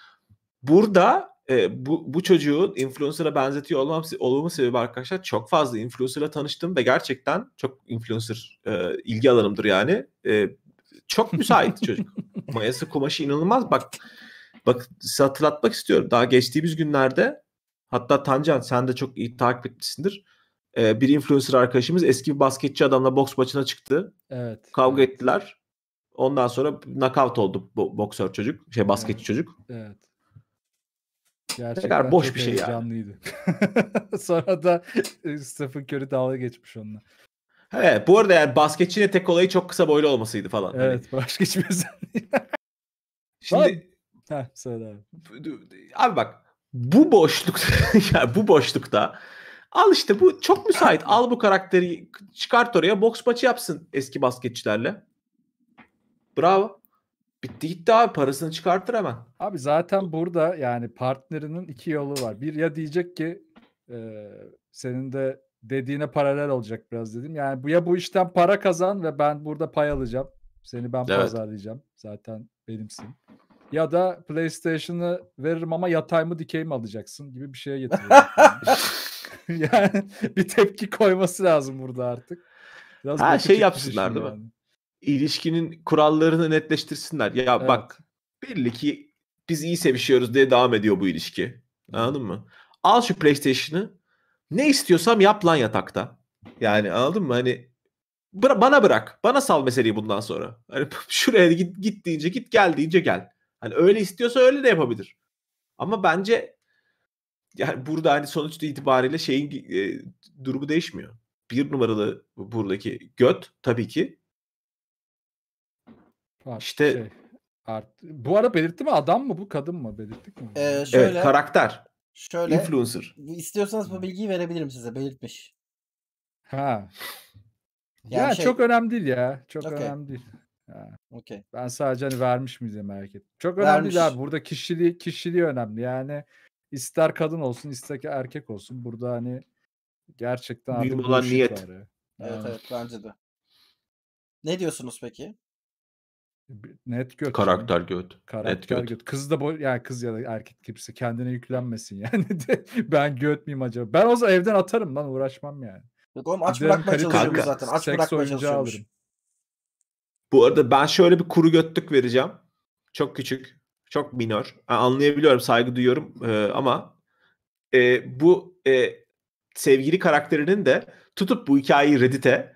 Burada e, bu, bu çocuğu influencer'a benzetiyor olmam, olmamın sebebi arkadaşlar çok fazla influencer'la tanıştım ve gerçekten çok influencer e, ilgi alanımdır yani. E, çok müsait çocuk. Mayası kumaşı inanılmaz. Bak bak size hatırlatmak istiyorum. Daha geçtiğimiz günlerde hatta Tancan sen de çok iyi takip etmişsindir. E, bir influencer arkadaşımız eski bir basketçi adamla boks maçına çıktı. Evet. Kavga evet. ettiler. Ondan sonra knockout oldu boksör çocuk. Şey basketçi evet. çocuk. Evet. Gerçekten Tekrar boş bir şey heyecanlıydı. yani. Sonra da e, Stephen Curry dalga geçmiş onunla. Evet bu arada yani basketçinin tek olayı çok kısa boylu olmasıydı falan. Hani. Evet hani. başka hiçbir şey Şimdi ha, söyle abi. abi bak bu boşluk, yani bu boşlukta al işte bu çok müsait. Al bu karakteri çıkart oraya boks maçı yapsın eski basketçilerle. Bravo. Bitti gitti abi parasını çıkartır hemen. Abi zaten burada yani partnerinin iki yolu var. Bir ya diyecek ki e, senin de dediğine paralel olacak biraz dedim. Yani bu ya bu işten para kazan ve ben burada pay alacağım. Seni ben evet. pazarlayacağım. Zaten benimsin. Ya da PlayStation'ı veririm ama yatay mı dikey mi alacaksın gibi bir şeye getiriyor. yani bir tepki koyması lazım burada artık. Biraz ha şey yapsınlar değil mi? yani. mi? ilişkinin kurallarını netleştirsinler. Ya evet. bak belli ki biz iyi sevişiyoruz diye devam ediyor bu ilişki. Anladın mı? Al şu PlayStation'ı. Ne istiyorsam yap lan yatakta. Yani anladın mı? Hani bıra- bana bırak. Bana sal meseleyi bundan sonra. Hani şuraya git, git deyince git gel deyince gel. Hani öyle istiyorsa öyle de yapabilir. Ama bence yani burada hani sonuç itibariyle şeyin e, durumu değişmiyor. Bir numaralı buradaki göt tabii ki Art, işte şey, art. Bu ara belirtti mi adam mı bu kadın mı belirttik mi? Ee, şöyle, evet karakter. Şöyle. Influencer. İstiyorsanız bu bilgiyi verebilirim size belirtmiş. Ha. Yani ya şey... çok önemli değil ya. Çok okay. önemli değil. Okay. Ben sadece hani vermiş miyiz diye merak ettim. Çok önemli değil abi. Burada kişiliği kişiliği önemli. Yani ister kadın olsun ister erkek olsun. Burada hani gerçekten Mühim olan niyet. Var ya. Evet evet bence de. Ne diyorsunuz peki? Net göt. Karakter göt. Karakter Net göt. göt. Kız da boy, yani kız ya da erkek kimse kendine yüklenmesin yani. ben göt miyim acaba? Ben o zaman evden atarım lan uğraşmam yani. Yok oğlum aç bırakmaya çalışıyorum zaten. Aç bırakmaya çalışıyorum. Bu arada ben şöyle bir kuru götlük vereceğim. Çok küçük. Çok minor. anlayabiliyorum, saygı duyuyorum ee, ama e, bu e, sevgili karakterinin de tutup bu hikayeyi Reddit'e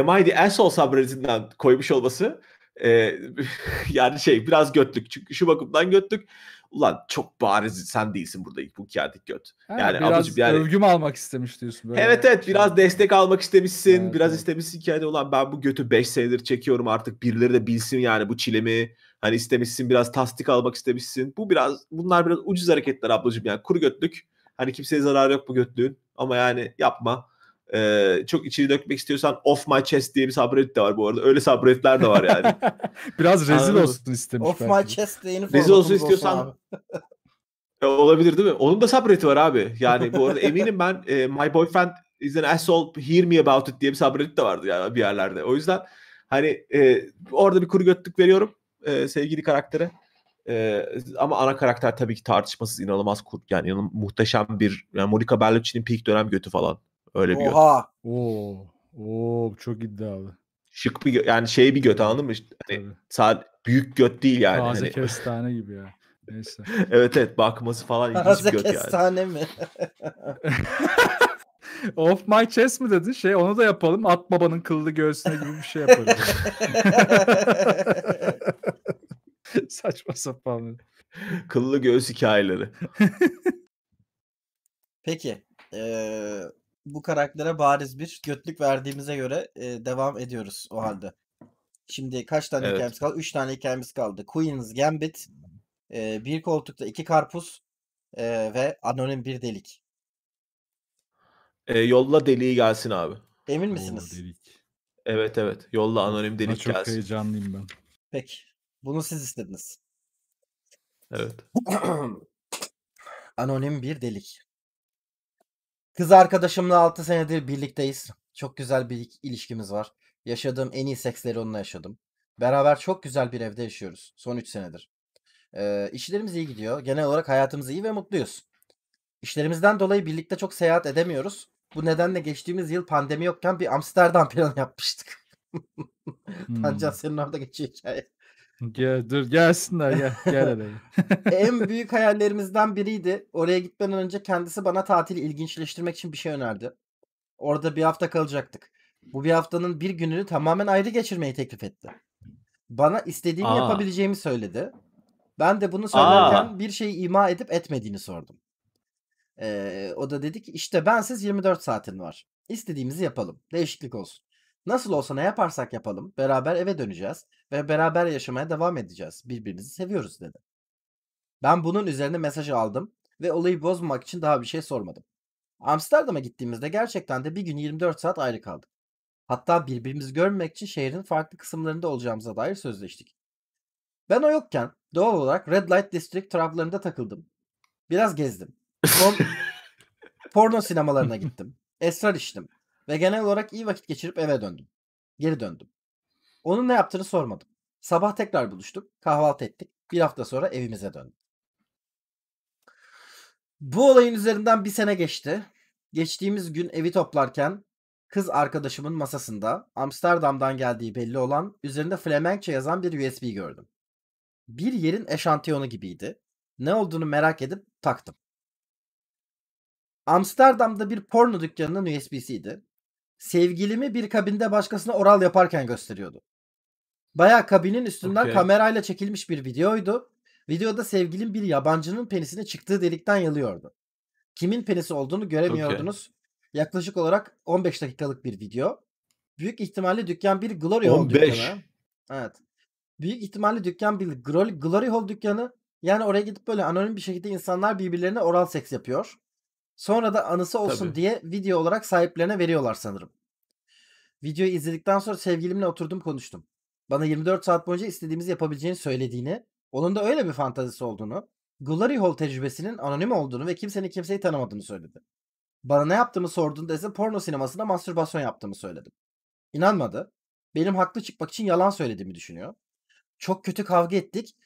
Am I the Asshole subredditinden koymuş olması ee, yani şey biraz götlük. Çünkü şu bakımdan götlük. Ulan çok bariz sen değilsin burada bu kağıdik göt. Ha, yani biraz ablacığım, yani... övgü mü almak istemiş diyorsun böyle. Evet evet şey biraz destek almak istemişsin. Evet, biraz evet. istemişsin ki hani ulan ben bu götü 5 senedir çekiyorum artık birileri de bilsin yani bu çilemi. Hani istemişsin biraz tasdik almak istemişsin. Bu biraz bunlar biraz ucuz hareketler ablacığım yani kuru götlük. Hani kimseye zarar yok bu götlüğün ama yani yapma e, çok içini dökmek istiyorsan Off My Chest diye bir subreddit de var bu arada. Öyle subredditler de var yani. Biraz rezil Anladım. olsun istemiş. Off belki. My Chest de yeni Rezil olsun istiyorsan e, olabilir değil mi? Onun da subredditi var abi. Yani bu arada eminim ben e, My Boyfriend is an asshole hear me about it diye bir subreddit de vardı yani bir yerlerde. O yüzden hani e, orada bir kuru götlük veriyorum e, sevgili karaktere. Ee, ama ana karakter tabii ki tartışmasız inanılmaz kur yani inanılmaz, muhteşem bir yani Monica Bellucci'nin peak dönem götü falan. Öyle Oha. bir Oha. Oo. Oo çok iddialı. Şık bir yani şey bir göt anladın mı? Hani sadece büyük göt değil yani. Taze hani. kestane gibi ya. Neyse. evet evet bakması falan ilginç Taze bir göt kestane yani. mi? Off my chest mi dedi? Şey onu da yapalım. At babanın kıllı göğsüne gibi bir şey yapalım. Saçma sapan. Kıllı göğüs hikayeleri. Peki. Ee, bu karaktere bariz bir götlük verdiğimize göre e, devam ediyoruz o halde. Şimdi kaç tane evet. hikayemiz kaldı? 3 tane hikayemiz kaldı. Queen's Gambit, e, bir koltukta iki karpuz e, ve anonim bir delik. E, yolla deliği gelsin abi. Emin misiniz? delik. Evet evet. Yolla anonim delik ben çok gelsin. Çok heyecanlıyım ben. Peki. Bunu siz istediniz. Evet. anonim bir delik. Kız arkadaşımla 6 senedir birlikteyiz. Çok güzel bir ilişkimiz var. Yaşadığım en iyi seksleri onunla yaşadım. Beraber çok güzel bir evde yaşıyoruz. Son 3 senedir. Ee, işlerimiz iyi gidiyor. Genel olarak hayatımız iyi ve mutluyuz. İşlerimizden dolayı birlikte çok seyahat edemiyoruz. Bu nedenle geçtiğimiz yıl pandemi yokken bir Amsterdam planı yapmıştık. Tancan hmm. senin orada geçiyor hikaye. Gel, dur gelsinler gel. Gel araya. en büyük hayallerimizden biriydi. Oraya gitmeden önce kendisi bana tatili ilginçleştirmek için bir şey önerdi. Orada bir hafta kalacaktık. Bu bir haftanın bir gününü tamamen ayrı geçirmeyi teklif etti. Bana istediğimi Aa. yapabileceğimi söyledi. Ben de bunu söylerken Aa. bir şeyi ima edip etmediğini sordum. Ee, o da dedi ki işte bensiz 24 saatin var. İstediğimizi yapalım. Değişiklik olsun. Nasıl olsa ne yaparsak yapalım beraber eve döneceğiz ve beraber yaşamaya devam edeceğiz. Birbirimizi seviyoruz dedi. Ben bunun üzerine mesaj aldım ve olayı bozmamak için daha bir şey sormadım. Amsterdam'a gittiğimizde gerçekten de bir gün 24 saat ayrı kaldık. Hatta birbirimizi görmemek için şehrin farklı kısımlarında olacağımıza dair sözleştik. Ben o yokken doğal olarak Red Light District taraflarında takıldım. Biraz gezdim. porno sinemalarına gittim. Esrar içtim. Ve genel olarak iyi vakit geçirip eve döndüm. Geri döndüm. Onun ne yaptığını sormadım. Sabah tekrar buluştuk, kahvaltı ettik. Bir hafta sonra evimize döndüm. Bu olayın üzerinden bir sene geçti. Geçtiğimiz gün evi toplarken kız arkadaşımın masasında Amsterdam'dan geldiği belli olan üzerinde Flemenkçe yazan bir USB gördüm. Bir yerin eşantiyonu gibiydi. Ne olduğunu merak edip taktım. Amsterdam'da bir porno dükkanının USB'siydi sevgilimi bir kabinde başkasına oral yaparken gösteriyordu. Baya kabinin üstünden okay. kamerayla çekilmiş bir videoydu. Videoda sevgilim bir yabancının penisini çıktığı delikten yalıyordu. Kimin penisi olduğunu göremiyordunuz. Okay. Yaklaşık olarak 15 dakikalık bir video. Büyük ihtimalle dükkan bir Glory Hall 15. dükkanı. Evet. Büyük ihtimalle dükkan bir Glory, Glory Hall dükkanı. Yani oraya gidip böyle anonim bir şekilde insanlar birbirlerine oral seks yapıyor. Sonra da anısı olsun Tabii. diye video olarak sahiplerine veriyorlar sanırım. Videoyu izledikten sonra sevgilimle oturdum konuştum. Bana 24 saat boyunca istediğimizi yapabileceğini söylediğini, onun da öyle bir fantazisi olduğunu, Glory Hall tecrübesinin anonim olduğunu ve kimsenin kimseyi tanımadığını söyledi. Bana ne yaptığımı sorduğunda ise porno sinemasında mastürbasyon yaptığımı söyledim. İnanmadı. Benim haklı çıkmak için yalan söylediğimi düşünüyor. Çok kötü kavga ettik.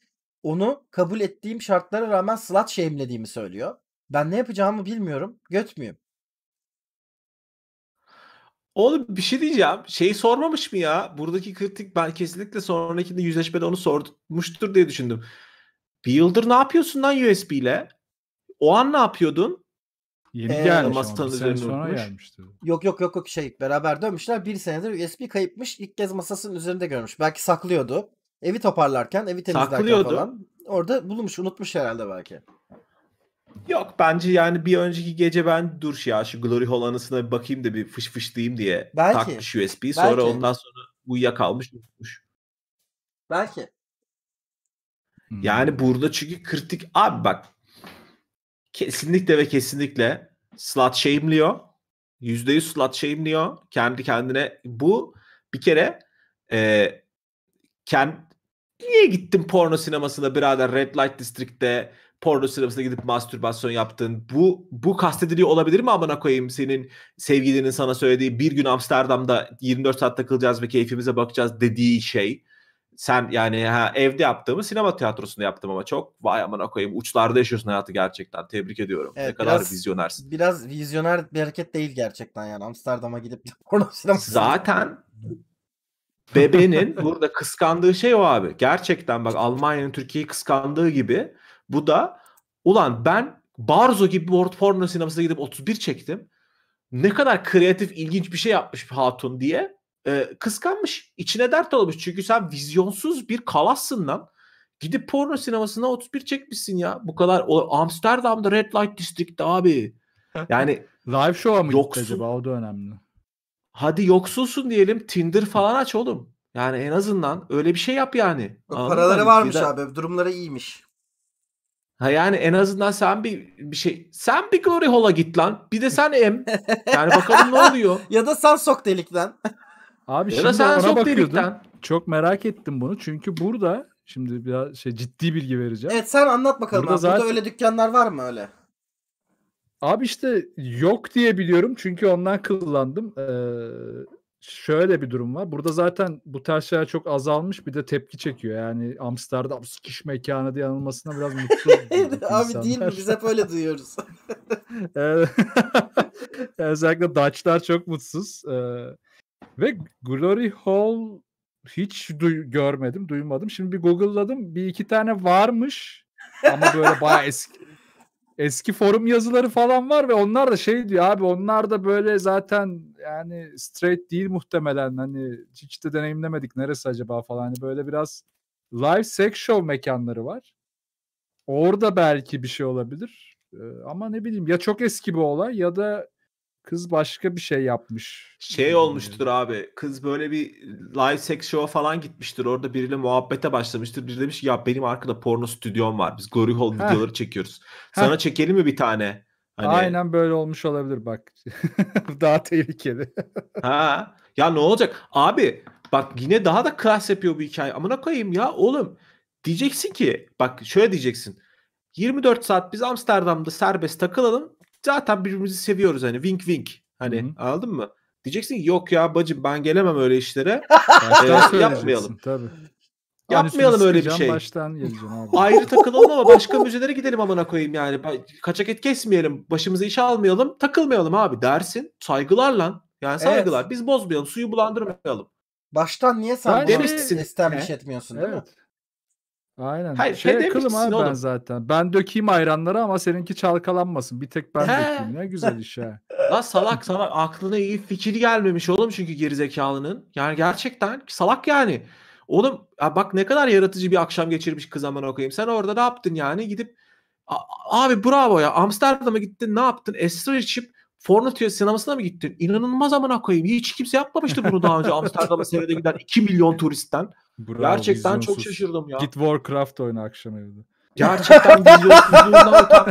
Onu kabul ettiğim şartlara rağmen slut shame'lediğimi söylüyor. Ben ne yapacağımı bilmiyorum. Göt müyüm? Oğlum bir şey diyeceğim. Şey sormamış mı ya? Buradaki kritik ben kesinlikle sonrakinde yüzleşmede onu sormuştur diye düşündüm. Bir yıldır ne yapıyorsun lan USB ile? O an ne yapıyordun? Yeni ee, gelmiş ama bir sene sonra gelmişti. Yok yok yok yok şey beraber dönmüşler. Bir senedir USB kayıpmış. İlk kez masasının üzerinde görmüş. Belki saklıyordu. Evi toparlarken, evi temizlerken Saklıyordu. falan. Orada bulmuş, unutmuş herhalde belki. Yok bence yani bir önceki gece ben dur ya şu Glory Hall anısına bir bakayım da bir fış fışlayayım diye belki, takmış USB. Sonra belki. ondan sonra uyuyakalmış tutmuş. Belki. Hmm. Yani hmm. burada çünkü kritik abi bak kesinlikle ve kesinlikle slot shame'liyor. yüz slot shame'liyor. Kendi kendine bu bir kere e, kend, niye gittim porno sinemasına birader Red Light District'te porno sinemasına gidip mastürbasyon yaptın. Bu bu kastediliyor olabilir mi amına koyayım senin sevgilinin sana söylediği bir gün Amsterdam'da 24 saat takılacağız ve keyfimize bakacağız dediği şey. Sen yani ha, evde yaptığımı sinema tiyatrosunda yaptım ama çok vay amına koyayım uçlarda yaşıyorsun hayatı gerçekten tebrik ediyorum. Evet, ne kadar vizyonersin. Biraz vizyoner bir hareket değil gerçekten yani Amsterdam'a gidip porno sinemasına. Zaten bebenin burada kıskandığı şey o abi. Gerçekten bak Almanya'nın Türkiye'yi kıskandığı gibi bu da ulan ben Barzo gibi bir porno sinemasına gidip 31 çektim. Ne kadar kreatif ilginç bir şey yapmış bir hatun diye e, kıskanmış. İçine dert olmuş. Çünkü sen vizyonsuz bir kalassın lan. Gidip porno sinemasına 31 çekmişsin ya. Bu kadar Amsterdam'da Red Light District'te abi. Yani live show'a mı yoksun, acaba? O da önemli. Hadi yoksulsun diyelim. Tinder falan aç oğlum. Yani en azından öyle bir şey yap yani. Yok, paraları varmış abi. Durumları iyiymiş. Ha yani en azından sen bir bir şey sen bir glory hole'a git lan. Bir de sen em. Yani bakalım ne oluyor. ya da sen sok delikten. Abi ya da sen sok delikten. Çok merak ettim bunu. Çünkü burada şimdi biraz şey ciddi bilgi vereceğim. Evet sen anlat bakalım. Burada, abi. zaten... burada öyle dükkanlar var mı öyle? Abi işte yok diye biliyorum çünkü ondan kıllandım. Ee, şöyle bir durum var. Burada zaten bu tarz şeyler çok azalmış bir de tepki çekiyor. Yani Amsterdam sikiş mekanı diye anılmasına biraz mutlu. Abi değil mi? Biz hep öyle duyuyoruz. Özellikle Dutch'lar çok mutsuz. Ee, ve Glory Hall hiç duy- görmedim, duymadım. Şimdi bir Google'ladım. Bir iki tane varmış. Ama böyle bayağı eski eski forum yazıları falan var ve onlar da şey diyor abi onlar da böyle zaten yani straight değil muhtemelen hani hiç de deneyimlemedik neresi acaba falan hani böyle biraz live sex show mekanları var. Orada belki bir şey olabilir. Ee, ama ne bileyim ya çok eski bir olay ya da Kız başka bir şey yapmış. Şey olmuştur abi. Kız böyle bir live sex show falan gitmiştir. Orada biriyle muhabbete başlamıştır. Biri demiş ya benim arkada porno stüdyom var. Biz Glory hole videoları çekiyoruz. Heh. Sana çekelim mi bir tane? Hani... Aynen böyle olmuş olabilir bak. daha tehlikeli. ha. Ya ne olacak? Abi bak yine daha da klas yapıyor bu hikaye. Amına koyayım ya oğlum. Diyeceksin ki bak şöyle diyeceksin. 24 saat biz Amsterdam'da serbest takılalım zaten birbirimizi seviyoruz hani wink wink hani Hı-hı. anladın mı? Diyeceksin yok ya bacım ben gelemem öyle işlere. ee, yapmayalım. Tabii. Yapmayalım öyle bir şey. Baştan geleceğim abi. Ayrı takılalım ama başka müzelere gidelim amına koyayım yani. Kaçak et kesmeyelim. Başımıza iş almayalım. Takılmayalım abi dersin. Saygılar lan. Yani saygılar. Evet. Biz bozmayalım. Suyu bulandırmayalım. Baştan niye sen yani demişsin istemiş etmiyorsun değil evet. mi? Aynen. Hayır, şey kılım abi oğlum. ben zaten. Ben dökeyim ayranları ama seninki çalkalanmasın. Bir tek ben He. dökeyim. Ne güzel iş ha. Lan salak salak aklına iyi fikir gelmemiş oğlum çünkü gerizekalının. Yani gerçekten salak yani. Oğlum ya bak ne kadar yaratıcı bir akşam geçirmiş kız aman okuyayım. Sen orada ne yaptın yani? Gidip abi bravo ya Amsterdam'a gittin ne yaptın? Esrar içip Fornatio sinemasına mı gittin? İnanılmaz amına koyayım. Hiç kimse yapmamıştı bunu daha önce Amsterdam'a seyrede giden 2 milyon turistten. Bravo, Gerçekten vizyonsuz. çok şaşırdım ya. Git Warcraft oyna akşam evde. Gerçekten vizyonsuzluğundan utan...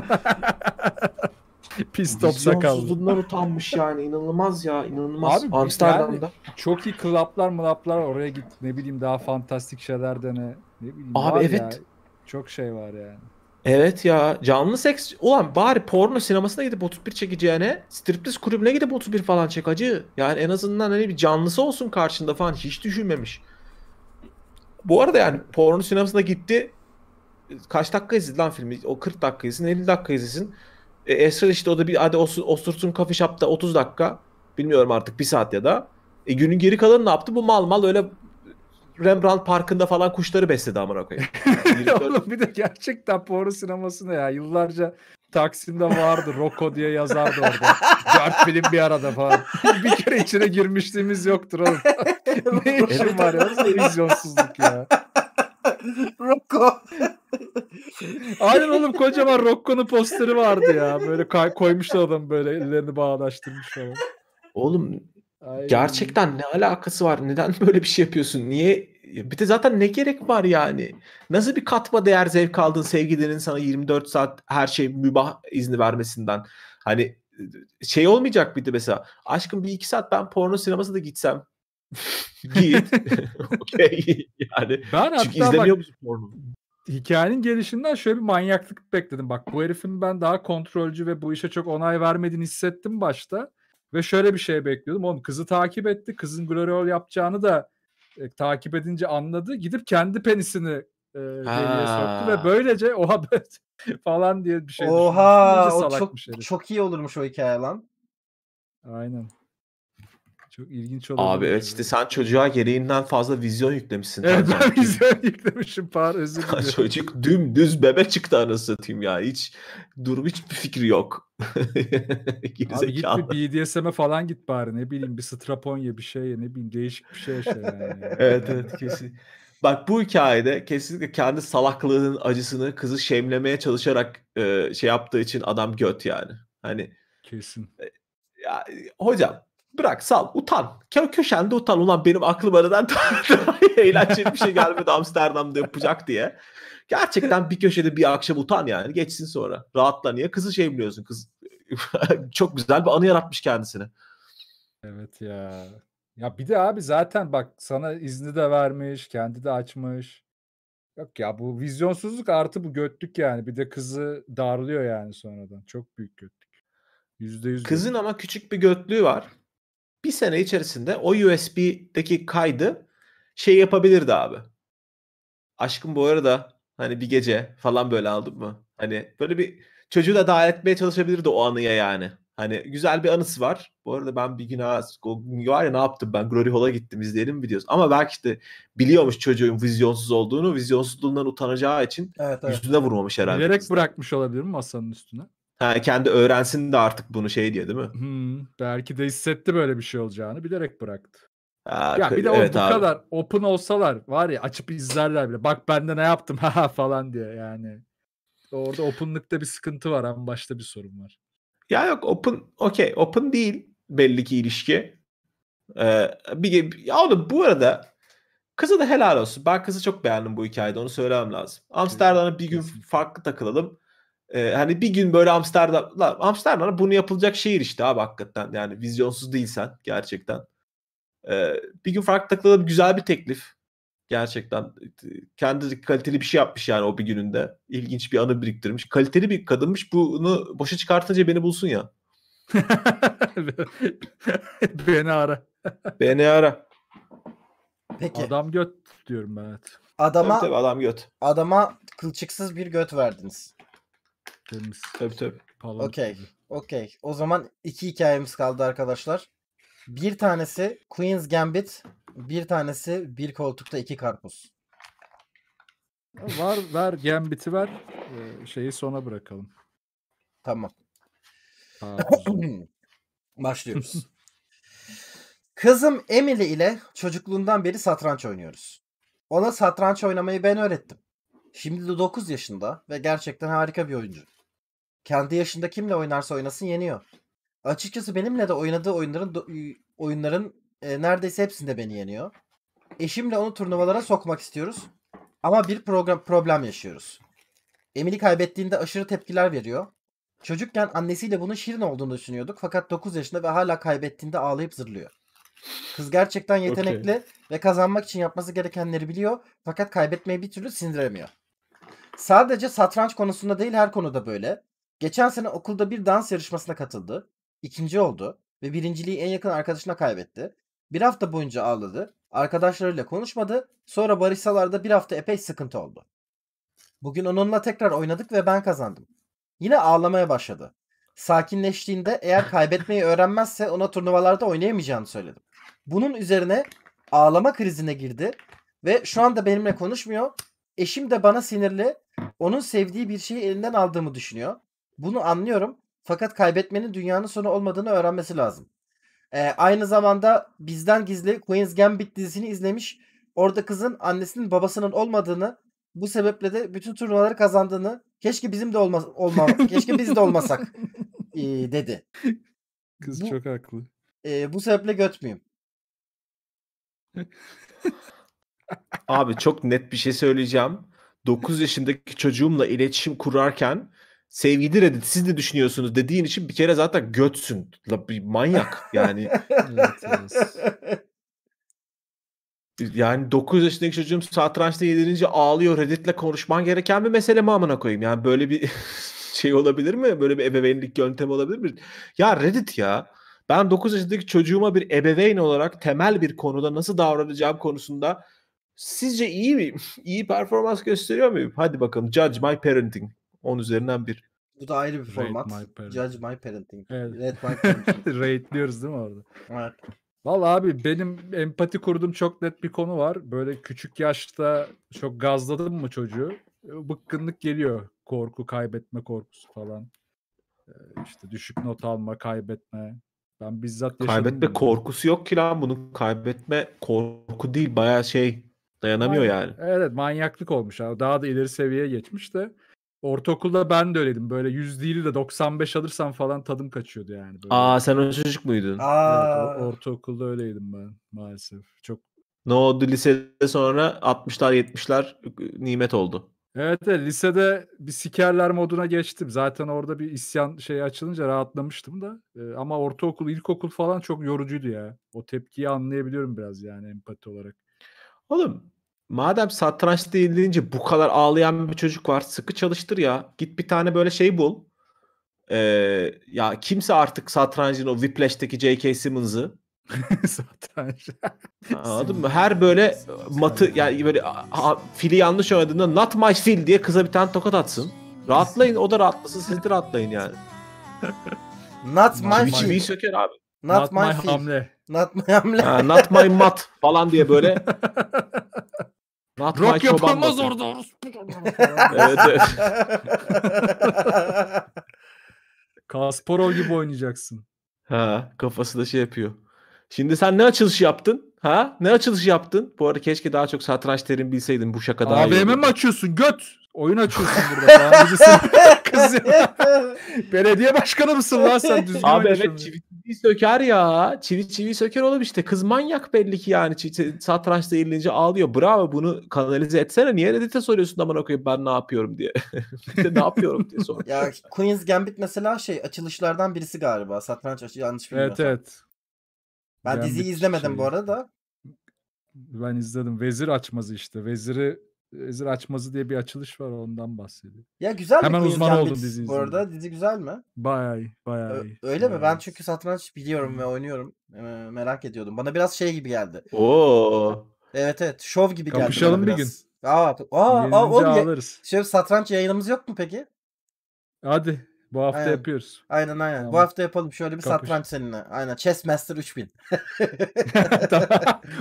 Pis top sakal. Bunlar utanmış yani inanılmaz ya inanılmaz Abi, Amsterdam'da. Yani çok iyi klaplar mlaplar oraya git ne bileyim daha fantastik şeyler dene. Ne bileyim Abi evet. Ya, çok şey var yani. Evet ya canlı seks ulan bari porno sinemasına gidip 31 çekeceğine striptiz kulübüne gidip 31 falan çek acı. Yani en azından hani bir canlısı olsun karşında falan hiç düşünmemiş. Bu arada yani porno sinemasına gitti kaç dakika izledi lan filmi? O 40 dakika izlesin 50 dakika izlesin. E, Esra işte o da bir hadi osursun kafe şapta 30 dakika bilmiyorum artık bir saat ya da. E günün geri kalanı ne yaptı? Bu mal mal öyle Rembrandt Parkı'nda falan kuşları besledi amına koyayım. Oğlum bir de gerçekten porno sinemasında ya yıllarca Taksim'de vardı Rocco diye yazardı orada. Dört film bir arada falan. bir kere içine girmişliğimiz yoktur oğlum. ne işin var ya? Nasıl vizyonsuzluk ya? Rocco. Aynen oğlum kocaman Rocco'nun posteri vardı ya. Böyle koymuşlar adam böyle ellerini bağdaştırmış falan. Oğlum Ay. Gerçekten ne alakası var? Neden böyle bir şey yapıyorsun? Niye? Bir de zaten ne gerek var yani? Nasıl bir katma değer zevk aldın sevgilinin sana 24 saat her şey mübah izni vermesinden? Hani e, şey olmayacak bir de mesela? Aşkım bir iki saat ben porno sineması da gitsem. Git. Okay yani. Ben Çünkü izlemiyor musun porno? hikayenin gelişinden şöyle bir manyaklık bekledim. Bak bu herifin ben daha kontrolcü ve bu işe çok onay vermediğini hissettim başta. Ve şöyle bir şey bekliyordum. Oğlum kızı takip etti. Kızın gloriol yapacağını da e, takip edince anladı. Gidip kendi penisini e, soktu ve böylece oha falan diye bir şey Oha o çok, şey. çok iyi olurmuş o hikaye lan. Aynen. Çok ilginç olabilir. Abi evet işte sen çocuğa gereğinden fazla vizyon yüklemişsin. Evet ben vizyon yüklemişim par özür dilerim. Çocuk dümdüz bebe çıktı anasını satayım ya. Hiç durum hiçbir fikri yok. Abi git bir BDSM'e falan git bari ne bileyim bir strapon ye bir şey ye ne bileyim değişik bir şey yaşa yani. evet evet kesin. Bak bu hikayede kesinlikle kendi salaklığının acısını kızı şemlemeye çalışarak e, şey yaptığı için adam göt yani. Hani kesin. E, ya, hocam Bırak sal utan. Kö köşende utan. Ulan benim aklım aradan daha eğlenceli bir şey gelmedi Amsterdam'da yapacak diye. Gerçekten bir köşede bir akşam utan yani. Geçsin sonra. Rahatla niye? Kızı şey biliyorsun. Kız çok güzel bir anı yaratmış kendisine. Evet ya. Ya bir de abi zaten bak sana izni de vermiş. Kendi de açmış. Yok ya bu vizyonsuzluk artı bu götlük yani. Bir de kızı darlıyor yani sonradan. Çok büyük götlük. %100 Kızın ama küçük bir götlüğü var bir sene içerisinde o USB'deki kaydı şey yapabilirdi abi. Aşkım bu arada hani bir gece falan böyle aldım mı? Hani böyle bir çocuğu da dahil etmeye çalışabilirdi o anıya yani. Hani güzel bir anısı var. Bu arada ben bir gün var ya ne yaptım ben Glory Hall'a gittim izleyelim mi Ama belki de biliyormuş çocuğun vizyonsuz olduğunu. Vizyonsuzluğundan utanacağı için evet, evet. yüzüne vurmamış herhalde. Bilerek bırakmış olabilir mi masanın üstüne? Ha, kendi öğrensin de artık bunu şey diye değil mi? Hmm, belki de hissetti böyle bir şey olacağını bilerek bıraktı. Ha, ya bir de evet o bu abi. kadar open olsalar var ya açıp izlerler bile. Bak bende ne yaptım ha falan diye yani. Orada openlıkta bir sıkıntı var ama başta bir sorun var. Ya yok open okey open değil belli ki ilişki. Ee, bir, ya oğlum bu arada Kızı da helal olsun. Ben kızı çok beğendim bu hikayede. Onu söylemem lazım. Amsterdam'a bir gün farklı takılalım. Ee, hani bir gün böyle Amsterdam, la, bunu yapılacak şehir işte abi hakikaten. Yani vizyonsuz değilsen gerçekten. Ee, bir gün farklı takılalım güzel bir teklif. Gerçekten e, kendi kaliteli bir şey yapmış yani o bir gününde. İlginç bir anı biriktirmiş. Kaliteli bir kadınmış. Bunu boşa çıkartınca beni bulsun ya. beni ara. beni ara. Peki. Adam göt diyorum ben evet. Adama tabii, tabii adam göt. Adama kılçıksız bir göt verdiniz. Temiz. Tabii tabii. Okey. Okey. O zaman iki hikayemiz kaldı arkadaşlar. Bir tanesi Queen's Gambit, bir tanesi bir koltukta iki karpuz. Var ver Gambit'i ver. Ee, şeyi sona bırakalım. Tamam. Başlıyoruz. Kızım Emily ile çocukluğundan beri satranç oynuyoruz. Ona satranç oynamayı ben öğrettim. Şimdi de 9 yaşında ve gerçekten harika bir oyuncu. Kendi yaşında kimle oynarsa oynasın yeniyor. Açıkçası benimle de oynadığı oyunların oyunların e, neredeyse hepsinde beni yeniyor. Eşimle onu turnuvalara sokmak istiyoruz. Ama bir program problem yaşıyoruz. Emili kaybettiğinde aşırı tepkiler veriyor. Çocukken annesiyle bunun şirin olduğunu düşünüyorduk fakat 9 yaşında ve hala kaybettiğinde ağlayıp zırlıyor. Kız gerçekten yetenekli okay. ve kazanmak için yapması gerekenleri biliyor fakat kaybetmeyi bir türlü sindiremiyor. Sadece satranç konusunda değil her konuda böyle. Geçen sene okulda bir dans yarışmasına katıldı. ikinci oldu ve birinciliği en yakın arkadaşına kaybetti. Bir hafta boyunca ağladı. Arkadaşlarıyla konuşmadı. Sonra barışsalarda bir hafta epey sıkıntı oldu. Bugün onunla tekrar oynadık ve ben kazandım. Yine ağlamaya başladı. Sakinleştiğinde eğer kaybetmeyi öğrenmezse ona turnuvalarda oynayamayacağını söyledim. Bunun üzerine ağlama krizine girdi ve şu anda benimle konuşmuyor. Eşim de bana sinirli. Onun sevdiği bir şeyi elinden aldığımı düşünüyor. Bunu anlıyorum. Fakat kaybetmenin dünyanın sonu olmadığını öğrenmesi lazım. Ee, aynı zamanda bizden gizli Queen's Gambit dizisini izlemiş. Orada kızın annesinin babasının olmadığını bu sebeple de bütün turnuvaları kazandığını keşke bizim de olma, olma keşke biz de olmasak e, dedi. Kız bu, çok haklı. E, bu sebeple göt müyüm? Abi çok net bir şey söyleyeceğim. 9 yaşındaki çocuğumla iletişim kurarken sevgili Reddit siz de düşünüyorsunuz dediğin için bir kere zaten götsün. La, bir manyak yani. Yani 9 yaşındaki çocuğum satrançta yedirince ağlıyor. Reddit'le konuşman gereken bir mesele mi amına koyayım? Yani böyle bir şey olabilir mi? Böyle bir ebeveynlik yöntemi olabilir mi? Ya Reddit ya. Ben 9 yaşındaki çocuğuma bir ebeveyn olarak temel bir konuda nasıl davranacağım konusunda sizce iyi miyim? İyi performans gösteriyor muyum? Hadi bakalım judge my parenting. 10 üzerinden 1. Bu da ayrı bir format. my Judge my parenting. Evet. Rate my parenting. Rate'liyoruz değil mi orada? Evet. Valla abi benim empati kurduğum çok net bir konu var. Böyle küçük yaşta çok gazladım mı çocuğu? Bıkkınlık geliyor. Korku, kaybetme korkusu falan. Ee, işte düşük not alma, kaybetme. Ben bizzat Kaybetme bunu. korkusu yok ki lan bunun. Kaybetme korku değil. Bayağı şey dayanamıyor Aynen. yani. Evet manyaklık olmuş. Daha da ileri seviyeye geçmiş de. Ortaokulda ben de öyleydim. Böyle 100 değil de 95 alırsam falan tadım kaçıyordu yani. Böyle. Aa sen o çocuk muydun? Aa. Evet, ortaokulda öyleydim ben maalesef. Çok ne oldu lisede sonra 60'lar 70'ler nimet oldu. Evet de lisede bir sikerler moduna geçtim. Zaten orada bir isyan şeyi açılınca rahatlamıştım da. Ee, ama ortaokul, ilkokul falan çok yorucuydu ya. O tepkiyi anlayabiliyorum biraz yani empati olarak. Oğlum Madem satranç değil deyince bu kadar ağlayan bir çocuk var. Sıkı çalıştır ya. Git bir tane böyle şey bul. Ee, ya kimse artık satrancın o Whiplash'teki J.K. Simmons'ı satranç. Anladın mı? Her böyle matı yani böyle a, fili yanlış oynadığında not my fil diye kıza bir tane tokat atsın. Rahatlayın o da rahatlasın siz de rahatlayın yani. not my fil. söker abi. Not, not my, my hamle. Not my hamle. not my mat falan diye böyle Not Rock yapılmaz orada. evet, evet. Kasparov gibi oynayacaksın. Ha, kafası da şey yapıyor. Şimdi sen ne açılış yaptın? Ha? Ne açılış yaptın? Bu arada keşke daha çok satranç terim bilseydim bu şaka daha ABM iyi. ABM mi açıyorsun göt? Oyun açıyorsun burada Kızım. Belediye başkanı mısın lan sen düzgün Abi evet çivi çivi söker ya. Çivi çivi söker oğlum işte. Kız manyak belli ki yani. Satrançta eğilince ağlıyor. Bravo bunu kanalize etsene. Niye Reddit'e soruyorsun da bana koyup ben ne yapıyorum diye. ne yapıyorum diye sor. Ya Queen's Gambit mesela şey açılışlardan birisi galiba. Satranç açı yanlış bilmiyorum. Evet evet. Ben Gambit diziyi izlemedim şey. bu arada da. Ben izledim. Vezir açmazı işte. Veziri Ezir Açmazı diye bir açılış var ondan bahsediyor. Ya güzel Hemen uzman oldum dizi izledim. Bu arada dizi güzel mi? Bayağı iyi. Bayağı iyi. Öyle bayağı mi? Ben çünkü satranç biliyorum ve oynuyorum. Ee, merak ediyordum. Bana biraz şey gibi geldi. Oo. Evet evet. Şov gibi geldi. Kapışalım bir gün. Aa, aa, aa oğlum, alırız. Şöyle satranç yayınımız yok mu peki? Hadi bu hafta aynen. yapıyoruz. Aynen aynen. Tamam. Bu hafta yapalım şöyle bir Kapış. satranç seninle. Aynen. Chess Master 3000.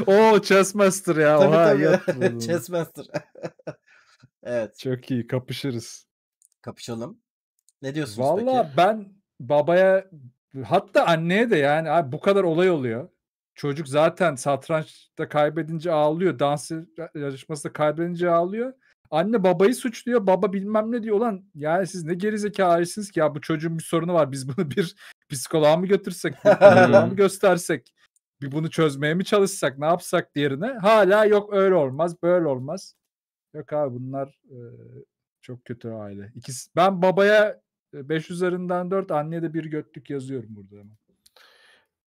Oo Chess Master ya. Tabii Oha, tabii. Chess Master. evet. Çok iyi. Kapışırız. Kapışalım. Ne diyorsunuz Valla peki? ben babaya hatta anneye de yani abi bu kadar olay oluyor. Çocuk zaten satrançta kaybedince ağlıyor. Dans yarışmasında kaybedince ağlıyor. Anne babayı suçluyor. Baba bilmem ne diyor. Ulan yani siz ne gerizekalısınız ki ya bu çocuğun bir sorunu var. Biz bunu bir psikoloğa mı götürsek? Psikoloğa mı göstersek? Bir bunu çözmeye mi çalışsak? Ne yapsak diğerine? Hala yok öyle olmaz böyle olmaz. Yok abi bunlar e, çok kötü aile. İkisi, ben babaya 5 e, üzerinden 4 anneye de bir götlük yazıyorum burada hemen.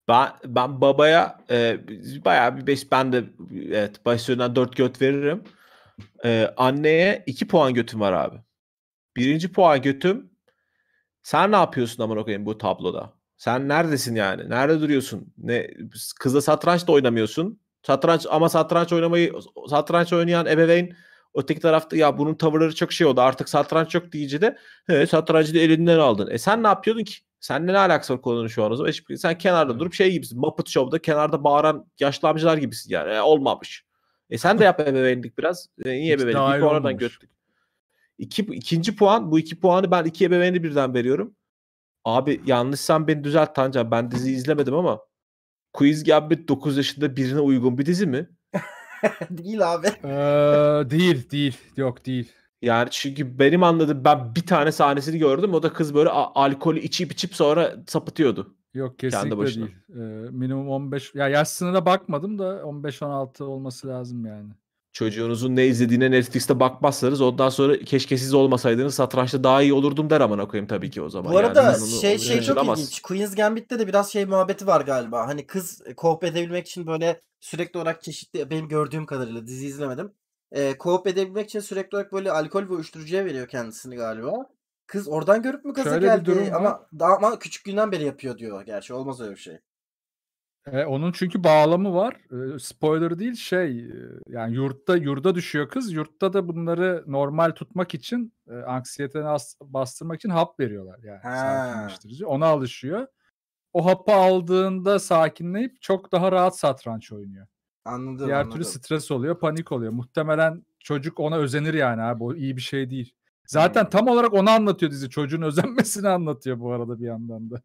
Ben ben babaya e, bayağı bir 5 ben de evet 5 üzerinden 4 göt veririm. Ee, anneye iki puan götüm var abi. Birinci puan götüm sen ne yapıyorsun aman okuyayım bu tabloda? Sen neredesin yani? Nerede duruyorsun? Ne kızla satranç da oynamıyorsun. Satranç ama satranç oynamayı satranç oynayan ebeveyn öteki tarafta ya bunun tavırları çok şey oldu. Artık satranç çok diyece de he, satrancı da elinden aldın. E sen ne yapıyordun ki? Senle ne alakası var konunun şu an o zaman? Hiçbir, sen kenarda durup şey gibisin. Muppet Show'da kenarda bağıran yaşlı amcalar gibisin yani. E, olmamış. E sen de yap ebeveynlik biraz. E, iyi ebeveynlik. İşte İlk oradan göttük. İki, ikinci puan. Bu iki puanı ben iki ebeveyni birden veriyorum. Abi yanlışsam beni düzelt Tancan. Ben dizi izlemedim ama Quiz Gambit 9 yaşında birine uygun bir dizi mi? değil abi. Ee, değil değil. Yok değil. Yani çünkü benim anladığım ben bir tane sahnesini gördüm. O da kız böyle alkolü içip içip sonra sapıtıyordu. Yok kesinlikle Kendi değil. Ee, minimum 15 ya yaş sınırına bakmadım da 15-16 olması lazım yani. Çocuğunuzun ne izlediğine Netflix'te bakmazsanız ondan sonra keşke siz olmasaydınız satrançta daha iyi olurdum der amına okuyayım tabii ki o zaman. Bu arada yani, şey şey şaşıramaz. çok ilginç. Queen's Gambit'te de biraz şey muhabbeti var galiba. Hani kız koop e, edebilmek için böyle sürekli olarak çeşitli benim gördüğüm kadarıyla dizi izlemedim. E, koop edebilmek için sürekli olarak böyle alkol ve uyuşturucuya veriyor kendisini galiba. Kız oradan görüp mü gaza geldi? durum ama var. daha ama küçük günden beri yapıyor diyor. Gerçi olmaz öyle bir şey. E, onun çünkü bağlamı var. E, spoiler değil şey e, yani yurtta yurda düşüyor kız. Yurtta da bunları normal tutmak için e, anksiyeteni as- bastırmak için hap veriyorlar yani ha. sakinleştirici. Ona alışıyor. O hapı aldığında sakinleyip çok daha rahat satranç oynuyor. Anladım. Diğer anladım. türlü stres oluyor, panik oluyor. Muhtemelen çocuk ona özenir yani abi. O iyi bir şey değil. Zaten tam olarak onu anlatıyor dizi. Çocuğun özenmesini anlatıyor bu arada bir yandan da.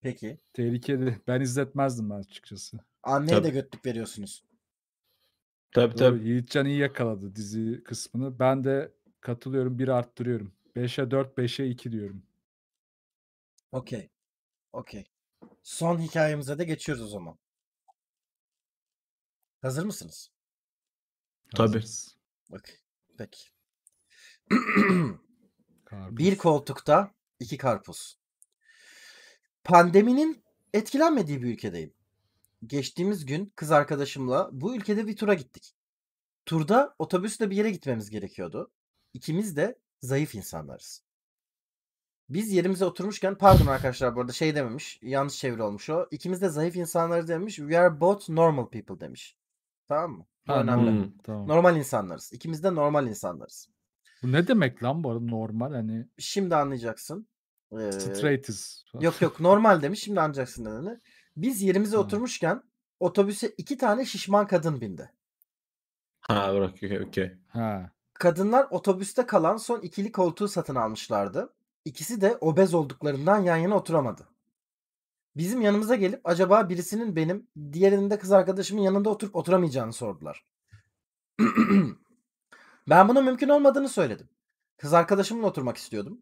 Peki. Tehlikeli. Ben izletmezdim ben açıkçası. Anneye tabii. de götlük veriyorsunuz. Tabii tabii. Doğru. Yiğitcan iyi yakaladı dizi kısmını. Ben de katılıyorum. Bir arttırıyorum. 5'e 4, 5'e 2 diyorum. Okey. Okey. Son hikayemize de geçiyoruz o zaman. Hazır mısınız? Tabii. Hazırız. Okey. Peki. bir koltukta iki karpuz. Pandeminin etkilenmediği bir ülkedeyim. Geçtiğimiz gün kız arkadaşımla bu ülkede bir tura gittik. Turda otobüsle bir yere gitmemiz gerekiyordu. İkimiz de zayıf insanlarız. Biz yerimize oturmuşken pardon arkadaşlar bu arada şey dememiş. Yanlış çeviri olmuş o. İkimiz de zayıf insanlarız demiş. We are both normal people demiş. Tamam mı? Bu ha, önemli. Hı, hmm, tamam. Normal insanlarız. İkimiz de normal insanlarız. Bu ne demek lan bu arada normal hani? Şimdi anlayacaksın. Ee, Straightiz. Yok yok normal demiş şimdi anlayacaksın nedeni. Biz yerimize oturmuşken otobüse iki tane şişman kadın bindi. Ha bırak okey. Ha. Kadınlar otobüste kalan son ikili koltuğu satın almışlardı. İkisi de obez olduklarından yan yana oturamadı. Bizim yanımıza gelip acaba birisinin benim, diğerinde kız arkadaşımın yanında oturup oturamayacağını sordular. Ben bunun mümkün olmadığını söyledim. Kız arkadaşımla oturmak istiyordum.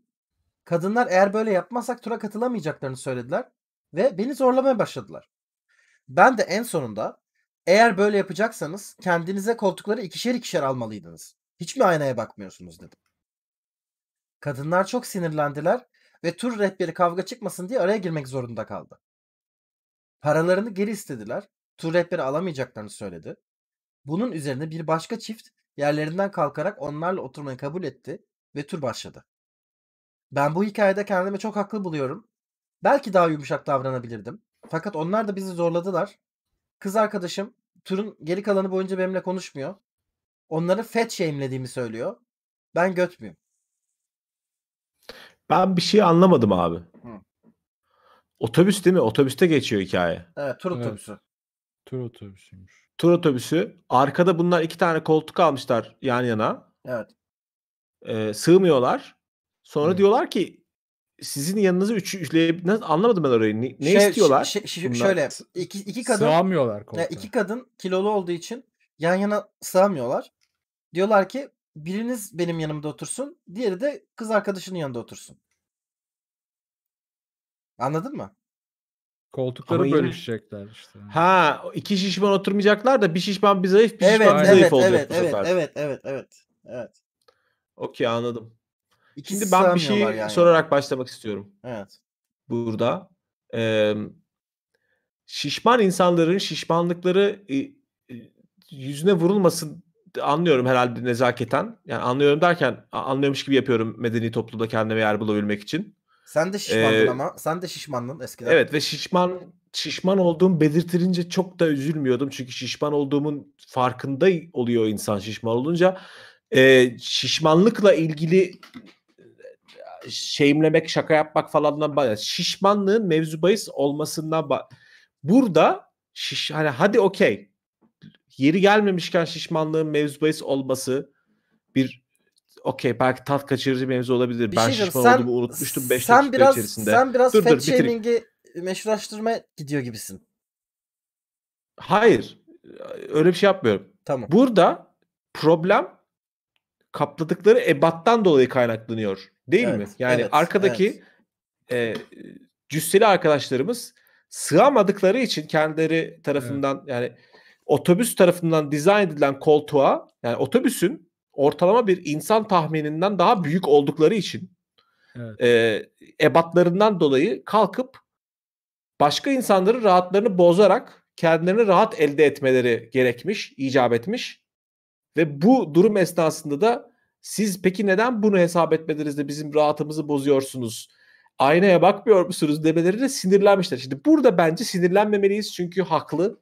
Kadınlar eğer böyle yapmazsak tura katılamayacaklarını söylediler ve beni zorlamaya başladılar. Ben de en sonunda eğer böyle yapacaksanız kendinize koltukları ikişer ikişer almalıydınız. Hiç mi aynaya bakmıyorsunuz dedim. Kadınlar çok sinirlendiler ve tur rehberi kavga çıkmasın diye araya girmek zorunda kaldı. Paralarını geri istediler. Tur rehberi alamayacaklarını söyledi. Bunun üzerine bir başka çift Yerlerinden kalkarak onlarla oturmayı kabul etti ve tur başladı. Ben bu hikayede kendimi çok haklı buluyorum. Belki daha yumuşak davranabilirdim. Fakat onlar da bizi zorladılar. Kız arkadaşım turun geri kalanı boyunca benimle konuşmuyor. Onları fat shame'lediğimi söylüyor. Ben göt müyüm? Ben bir şey anlamadım abi. Hı. Otobüs değil mi? Otobüste geçiyor hikaye. Evet tur otobüsü. Tur otobüsüymüş tur otobüsü. Arkada bunlar iki tane koltuk almışlar yan yana. Evet. Ee, sığmıyorlar. Sonra evet. diyorlar ki sizin yanınızı üç, üçleyip anlamadım ben orayı. Ne, ne şey, istiyorlar? Ş- şey, ş- şey, bunlar? şöyle iki, iki kadın sığamıyorlar koltuğa. Yani iki kadın kilolu olduğu için yan yana sığamıyorlar. Diyorlar ki biriniz benim yanımda otursun, diğeri de kız arkadaşının yanında otursun. Anladın mı? Koltukları Ama yine- bölüşecekler işte. Ha iki şişman oturmayacaklar da bir şişman bir zayıf bir Evet, şişman bir evet, zayıf olacak evet, bu evet, sefer. evet, evet, evet, evet. Okey anladım. Şimdi ben bir şey yani. sorarak başlamak istiyorum Evet. burada. Ee, şişman insanların şişmanlıkları ıı, ıı, yüzüne vurulmasın anlıyorum herhalde nezaketen. Yani anlıyorum derken anlıyormuş gibi yapıyorum medeni toplumda kendime yer bulabilmek için. Sen de şişmandın ee, ama. Sen de şişmandın eskiden. Evet ve şişman şişman olduğum belirtilince çok da üzülmüyordum. Çünkü şişman olduğumun farkında oluyor insan şişman olunca. Ee, şişmanlıkla ilgili şeyimlemek, şaka yapmak falandan bahsediyor. Şişmanlığın mevzu bahis olmasından Burada şiş hani hadi okey. Yeri gelmemişken şişmanlığın mevzu bahis olması bir okey belki tat kaçırıcı mevzu olabilir. Bir ben şey şişman sen, olduğumu unutmuştum 5 dakika biraz, içerisinde. Sen biraz dur, fat shaming'i meşrulaştırma gidiyor gibisin. Hayır. Öyle bir şey yapmıyorum. Tamam. Burada problem kapladıkları ebattan dolayı kaynaklanıyor. Değil evet, mi? Yani evet, arkadaki evet. E, cüsseli arkadaşlarımız sığamadıkları için kendileri tarafından evet. yani otobüs tarafından dizayn edilen koltuğa yani otobüsün ortalama bir insan tahmininden daha büyük oldukları için evet. e, ebatlarından dolayı kalkıp başka insanların rahatlarını bozarak kendilerini rahat elde etmeleri gerekmiş, icap etmiş. Ve bu durum esnasında da siz peki neden bunu hesap etmediniz de bizim rahatımızı bozuyorsunuz? Aynaya bakmıyor musunuz demeleri de sinirlenmişler. Şimdi burada bence sinirlenmemeliyiz çünkü haklı.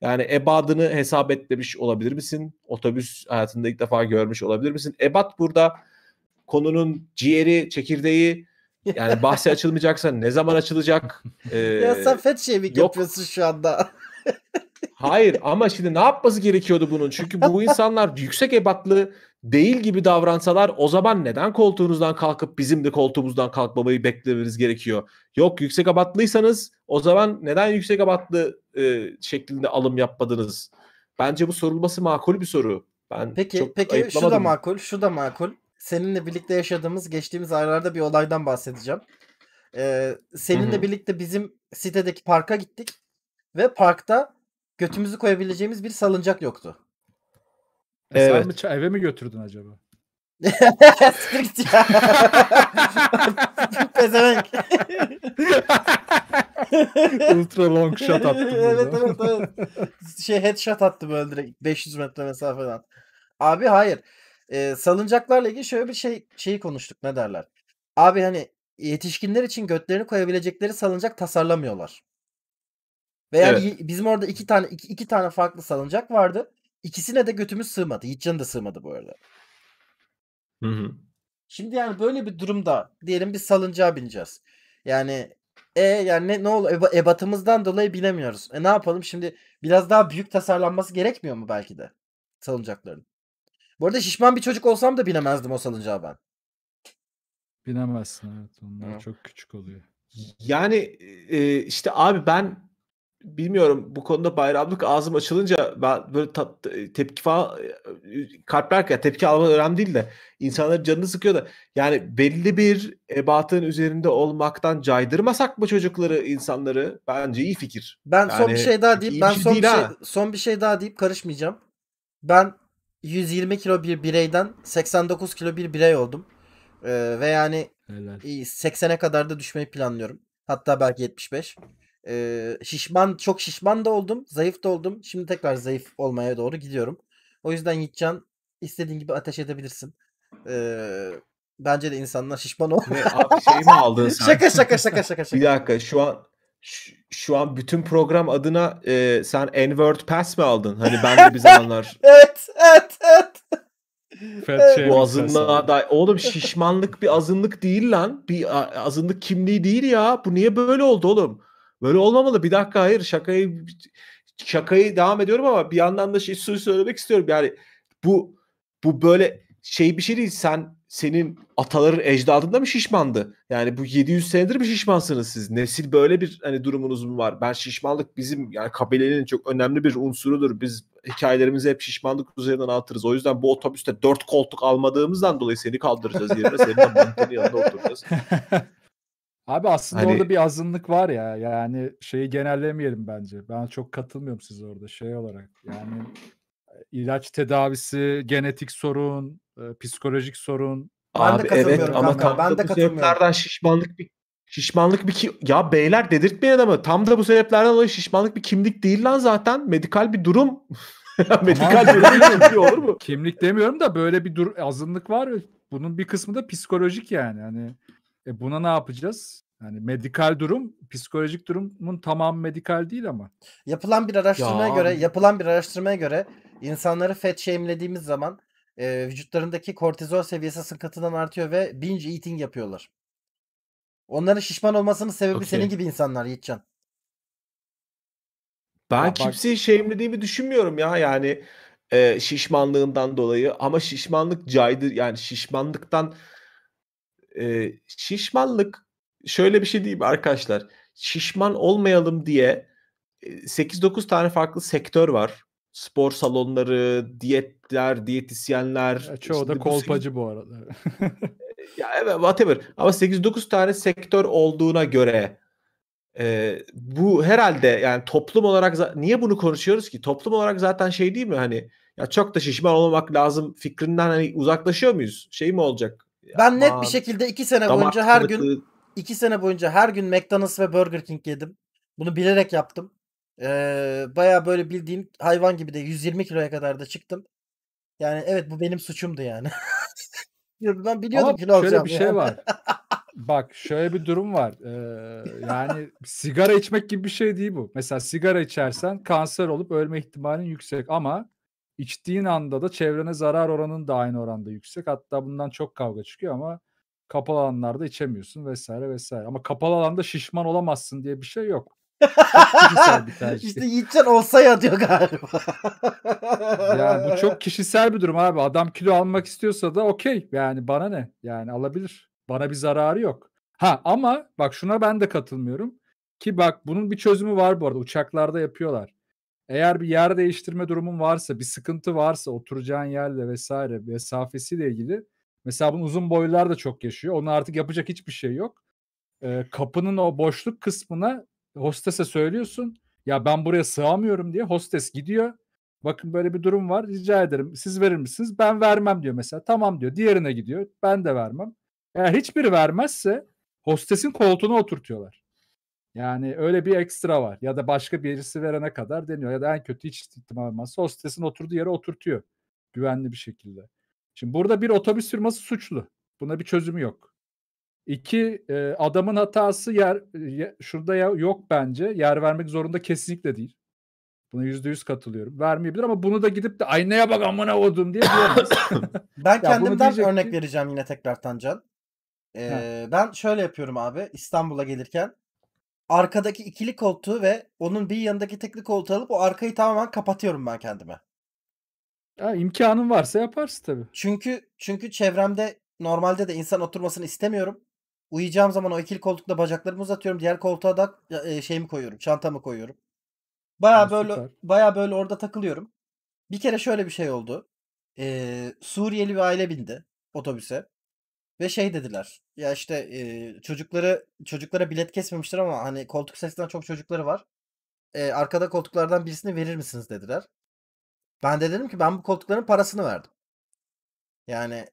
Yani ebadını hesap et olabilir misin? Otobüs hayatında ilk defa görmüş olabilir misin? Ebat burada konunun ciğeri, çekirdeği yani bahse açılmayacaksa ne zaman açılacak? Ee, ya safet fet şeylik yok. yapıyorsun şu anda. Hayır ama şimdi ne yapması gerekiyordu bunun? Çünkü bu insanlar yüksek ebatlı değil gibi davransalar o zaman neden koltuğunuzdan kalkıp bizim de koltuğumuzdan kalkmamayı beklemeniz gerekiyor? Yok yüksek abatlıysanız o zaman neden yüksek abatlı e, şeklinde alım yapmadınız? Bence bu sorulması makul bir soru. Ben peki çok peki şu da makul, şu da makul. Seninle birlikte yaşadığımız geçtiğimiz aylarda bir olaydan bahsedeceğim. Ee, seninle Hı-hı. birlikte bizim sitedeki parka gittik ve parkta götümüzü koyabileceğimiz bir salıncak yoktu. E, evet. Sen mi eve mi götürdün acaba? Strict ya. Pezevenk. Ultra long shot attım. evet evet evet. Şey headshot attım böyle 500 metre mesafeden. Abi hayır. Ee, salıncaklarla ilgili şöyle bir şey şeyi konuştuk ne derler. Abi hani yetişkinler için götlerini koyabilecekleri salıncak tasarlamıyorlar. Veya evet. bizim orada iki tane iki, iki tane farklı salıncak vardı. İkisine de götümüz sığmadı. Yiğitcan'ın da sığmadı bu arada. Hı hı. Şimdi yani böyle bir durumda diyelim bir salıncağa bineceğiz. Yani e yani ne, ne olur eba, ebatımızdan dolayı binemiyoruz. E ne yapalım şimdi biraz daha büyük tasarlanması gerekmiyor mu belki de salıncakların? Bu arada şişman bir çocuk olsam da binemezdim o salıncağa ben. Binemezsin evet onlar Hı. çok küçük oluyor. Yani e, işte abi ben bilmiyorum bu konuda bayramlık ağzım açılınca ben böyle ta, tepki falan e, e, kalpler ya tepki alman önemli değil de insanları canını sıkıyor da yani belli bir ebatın üzerinde olmaktan caydırmasak mı çocukları insanları bence iyi fikir. Ben yani, son bir şey daha deyip ben şey son bir şey, ha. son bir şey daha deyip karışmayacağım. Ben 120 kilo bir bireyden 89 kilo bir birey oldum. Ee, ve yani Helal. 80'e kadar da düşmeyi planlıyorum. Hatta belki 75. Ee, şişman çok şişman da oldum. Zayıf da oldum. Şimdi tekrar zayıf olmaya doğru gidiyorum. O yüzden Yiğitcan istediğin gibi ateş edebilirsin. Ee, bence de insanlar şişman ol. şey mi aldın sen? şaka şaka şaka şaka. şaka. Bir dakika şu an şu an bütün program adına e, sen N-word pass mi aldın? Hani ben de bir zamanlar. evet, evet, evet. Fat Bu azınlığa da oğlum şişmanlık bir azınlık değil lan. Bir azınlık kimliği değil ya. Bu niye böyle oldu oğlum? Böyle olmamalı. Bir dakika hayır şakayı şakayı devam ediyorum ama bir yandan da şey söylemek istiyorum. Yani bu bu böyle şey bir şey değil. Sen senin ataların ecdadında mı şişmandı? Yani bu 700 senedir mi şişmansınız siz? Nesil böyle bir hani durumunuz mu var? Ben şişmanlık bizim yani kabilenin çok önemli bir unsurudur. Biz hikayelerimizi hep şişmanlık üzerinden anlatırız. O yüzden bu otobüste dört koltuk almadığımızdan dolayı seni kaldıracağız yerine. Senin de yanında oturacağız. Abi aslında Hani orada bir azınlık var ya. Yani şeyi genellemeyelim bence. Ben çok katılmıyorum siz orada şey olarak. Yani e, ilaç tedavisi, genetik sorun, e, psikolojik sorun. Ben de evet ama tam Ben de bu katılmıyorum. sebeplerden şişmanlık bir şişmanlık bir ki ya beyler dedirtmeyin ama tam da bu sebeplerden dolayı şişmanlık bir kimlik değil lan zaten medikal bir durum. Tamam medikal durum olur mu? kimlik demiyorum da böyle bir dur azınlık var. Bunun bir kısmı da psikolojik yani. Hani e buna ne yapacağız? Yani medikal durum, psikolojik durumun tamam medikal değil ama. Yapılan bir araştırmaya ya. göre, yapılan bir araştırmaya göre insanları fat e shame'lediğimiz zaman e, vücutlarındaki kortizol seviyesi sıkıntıdan artıyor ve binge eating yapıyorlar. Onların şişman olmasının sebebi okay. senin gibi insanlar Yiğitcan. Ben ya kimseyi shame'lediğimi düşünmüyorum ya yani e, şişmanlığından dolayı ama şişmanlık caydır, yani şişmanlıktan e, şişmanlık şöyle bir şey diyeyim arkadaşlar? Şişman olmayalım diye 8-9 tane farklı sektör var. Spor salonları, diyetler, diyetisyenler. Ya çoğu da kolpacı bu, 8... bu arada. ya evet whatever. Ama 8-9 tane sektör olduğuna göre e, bu herhalde yani toplum olarak niye bunu konuşuyoruz ki? Toplum olarak zaten şey değil mi hani ya çok da şişman olmak lazım fikrinden hani uzaklaşıyor muyuz? Şey mi olacak? Ben net bir şekilde iki sene boyunca her gün iki sene boyunca her gün McDonald's ve Burger King yedim. Bunu bilerek yaptım. Ee, Baya böyle bildiğin hayvan gibi de 120 kiloya kadar da çıktım. Yani evet bu benim suçumdu yani. ben biliyordum Ama kilo şöyle bir şey yani. var. Bak şöyle bir durum var. Ee, yani sigara içmek gibi bir şey değil bu. Mesela sigara içersen kanser olup ölme ihtimalin yüksek ama içtiğin anda da çevrene zarar oranın da aynı oranda yüksek. Hatta bundan çok kavga çıkıyor ama kapalı alanlarda içemiyorsun vesaire vesaire. Ama kapalı alanda şişman olamazsın diye bir şey yok. bir İşte Yiğitcan olsa ya diyor galiba. yani bu çok kişisel bir durum abi. Adam kilo almak istiyorsa da okey. Yani bana ne? Yani alabilir. Bana bir zararı yok. Ha ama bak şuna ben de katılmıyorum. Ki bak bunun bir çözümü var bu arada. Uçaklarda yapıyorlar eğer bir yer değiştirme durumun varsa, bir sıkıntı varsa oturacağın yerle vesaire mesafesiyle ilgili mesela bunun uzun boylular da çok yaşıyor. Onun artık yapacak hiçbir şey yok. Ee, kapının o boşluk kısmına hostese söylüyorsun. Ya ben buraya sığamıyorum diye hostes gidiyor. Bakın böyle bir durum var. Rica ederim. Siz verir misiniz? Ben vermem diyor mesela. Tamam diyor. Diğerine gidiyor. Ben de vermem. Eğer hiçbiri vermezse hostesin koltuğuna oturtuyorlar. Yani öyle bir ekstra var. Ya da başka birisi verene kadar deniyor. Ya da en kötü hiç ihtimal olmazsa o oturduğu yere oturtuyor. Güvenli bir şekilde. Şimdi burada bir otobüs firması suçlu. Buna bir çözümü yok. İki e, adamın hatası yer e, şurada ya, yok bence. Yer vermek zorunda kesinlikle değil. Buna yüzde yüz katılıyorum. Vermeyebilir ama bunu da gidip de aynaya bak amına odum diye diyemez. ben kendimden örnek ki... vereceğim yine tekrar Tancan. Ee, ben şöyle yapıyorum abi İstanbul'a gelirken arkadaki ikili koltuğu ve onun bir yanındaki tekli koltuğu alıp o arkayı tamamen kapatıyorum ben kendime. Ya imkanın varsa yaparsın tabii. Çünkü çünkü çevremde normalde de insan oturmasını istemiyorum. Uyuyacağım zaman o ikili koltukta bacaklarımı uzatıyorum. Diğer koltuğa da e, şeyimi koyuyorum. Çantamı koyuyorum. Baya böyle baya böyle orada takılıyorum. Bir kere şöyle bir şey oldu. Ee, Suriyeli bir aile bindi otobüse. Ve şey dediler. Ya işte e, çocukları çocuklara bilet kesmemiştir ama hani koltuk sesinden çok çocukları var. E, arkada koltuklardan birisini verir misiniz dediler. Ben de dedim ki ben bu koltukların parasını verdim. Yani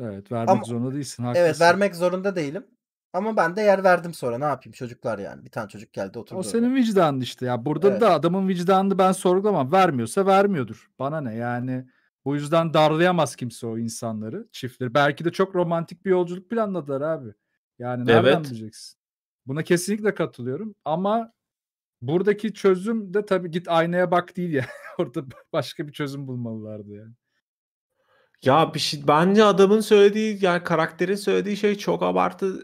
Evet vermek ama, zorunda değilsin. Haklısın. Evet vermek zorunda değilim. Ama ben de yer verdim sonra ne yapayım çocuklar yani. Bir tane çocuk geldi oturdu. O orada. senin vicdanın işte ya. Burada evet. da adamın vicdanını ben sorgulamam. Vermiyorsa vermiyordur. Bana ne yani bu yüzden darlayamaz kimse o insanları, çiftleri. Belki de çok romantik bir yolculuk planladılar abi. Yani nereden evet. bileceksin? Buna kesinlikle katılıyorum ama buradaki çözüm de tabii git aynaya bak değil ya. Orada başka bir çözüm bulmalılardı yani. Ya bir şey bence adamın söylediği yani karakterin söylediği şey çok abartı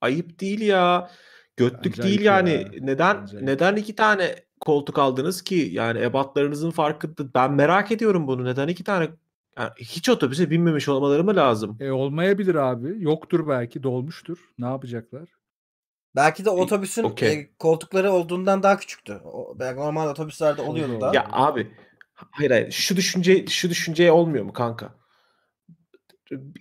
ayıp değil ya. Götlük Acayip değil yani. Ya. Neden Acayip. neden iki tane koltuk aldınız ki yani ebatlarınızın farkında. Ben merak ediyorum bunu. Neden iki tane yani hiç otobüse binmemiş olmaları mı lazım? E, olmayabilir abi. Yoktur belki. Dolmuştur. Ne yapacaklar? Belki de e, otobüsün e, okay. e, koltukları olduğundan daha küçüktü. belki normal otobüslerde oluyordu da. Ya abi hayır hayır şu düşünce şu düşünceye olmuyor mu kanka?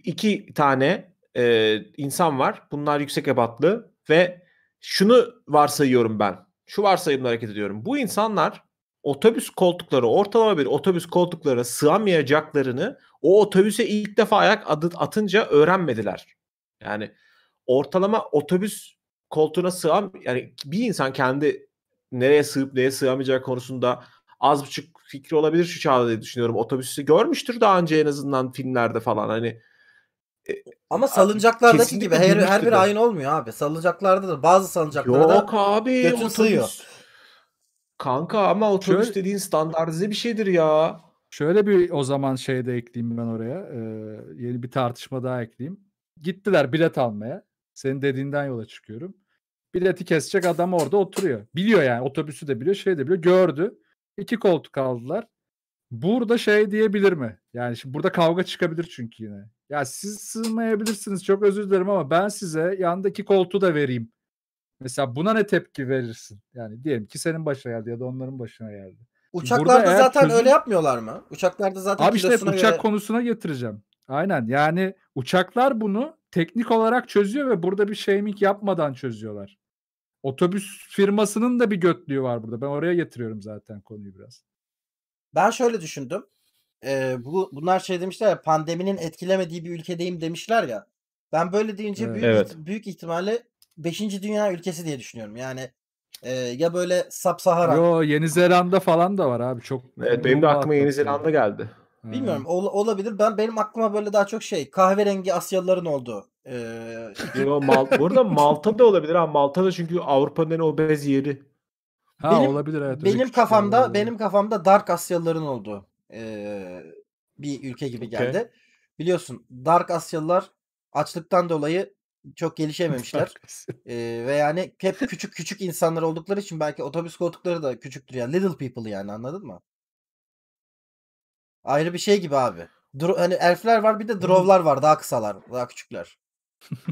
İki tane e, insan var. Bunlar yüksek ebatlı ve şunu varsayıyorum ben şu varsayımla hareket ediyorum. Bu insanlar otobüs koltukları ortalama bir otobüs koltuklara sığamayacaklarını o otobüse ilk defa ayak atınca öğrenmediler. Yani ortalama otobüs koltuğuna sığam yani bir insan kendi nereye sığıp neye sığamayacağı konusunda az buçuk fikri olabilir şu çağda diye düşünüyorum. Otobüsü görmüştür daha önce en azından filmlerde falan hani e, ama salıncaklardaki gibi her, her bir aynı olmuyor abi. Salıncaklarda da bazı salıncaklarda Yok abi, götün sığıyor. Kanka ama otobüs Şöyle... dediğin standartize bir şeydir ya. Şöyle bir o zaman şey de ekleyeyim ben oraya. Ee, yeni bir tartışma daha ekleyeyim. Gittiler bilet almaya. Senin dediğinden yola çıkıyorum. Bileti kesecek adam orada oturuyor. Biliyor yani otobüsü de biliyor şey de biliyor. Gördü. İki koltuk aldılar. Burada şey diyebilir mi? Yani şimdi burada kavga çıkabilir çünkü yine. Ya siz sığmayabilirsiniz çok özür dilerim ama ben size yandaki koltuğu da vereyim. Mesela buna ne tepki verirsin? Yani diyelim ki senin başına geldi ya da onların başına geldi. Uçaklarda Burada zaten çözüm... öyle yapmıyorlar mı? Uçaklarda zaten Abi işte uçak göre... konusuna getireceğim. Aynen yani uçaklar bunu teknik olarak çözüyor ve burada bir shaming yapmadan çözüyorlar. Otobüs firmasının da bir götlüğü var burada. Ben oraya getiriyorum zaten konuyu biraz. Ben şöyle düşündüm. Ee, bu bunlar şey demişler ya pandeminin etkilemediği bir ülkedeyim demişler ya. Ben böyle deyince büyük evet. büyük ihtimalle 5. dünya ülkesi diye düşünüyorum. Yani e, ya böyle Sub-Sahara. Yo Yeni Zelanda falan da var abi çok. Evet benim de aklıma Yeni Zelanda geldi. Bilmiyorum ol, olabilir. Ben benim aklıma böyle daha çok şey kahverengi Asyalıların olduğu. Ee... Yo, Mal, bu Malta da olabilir ama Malta da çünkü Avrupa'nın en obez yeri. Ha benim, olabilir evet. Benim kafamda olabilir. benim kafamda Dark Asyalıların olduğu e, bir ülke gibi geldi. Okay. Biliyorsun Dark Asyalılar açlıktan dolayı çok gelişememişler. e, ve yani hep küçük küçük insanlar oldukları için belki otobüs koltukları da küçüktür yani little people yani anladın mı? Ayrı bir şey gibi abi. Dro hani elfler var bir de drovlar var daha kısalar daha küçükler.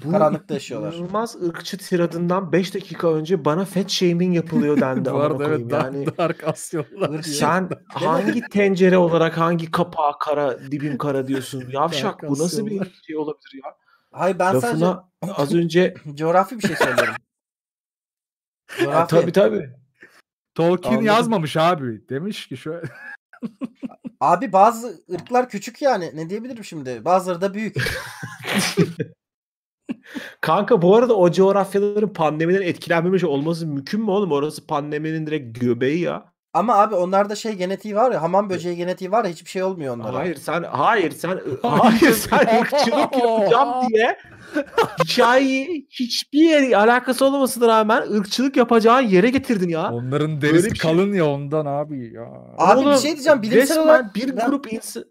Bu Karanlıkta yaşıyorlar. İnanılmaz ırkçı tiradından 5 dakika önce bana fat shaming yapılıyor dendi. Bu arada evet yani, Dark Asyalılar. Sen hangi tencere olarak hangi kapağı kara dibim kara diyorsun? Yavşak bu nasıl bir şey olabilir ya? Hayır ben Lafına sadece az önce coğrafi bir şey söylüyorum. coğrafi. Tabii tabii. Tolkien Anladım. yazmamış abi. Demiş ki şöyle. abi bazı ırklar küçük yani. Ne diyebilirim şimdi? Bazıları da büyük. Kanka bu arada o coğrafyaların pandemiden etkilenmemiş olması mümkün mü oğlum? Orası pandeminin direkt göbeği ya. Ama abi onlarda şey genetiği var ya hamam böceği genetiği var ya hiçbir şey olmuyor onlara. Hayır sen hayır sen hayır sen ırkçılık yapacağım diye hikayeyi hiçbir yere alakası olmamasına rağmen ırkçılık yapacağın yere getirdin ya. Onların derisi şey. kalın ya ondan abi ya. Abi Oğlum, bir şey diyeceğim bilimsel olarak bir grup insan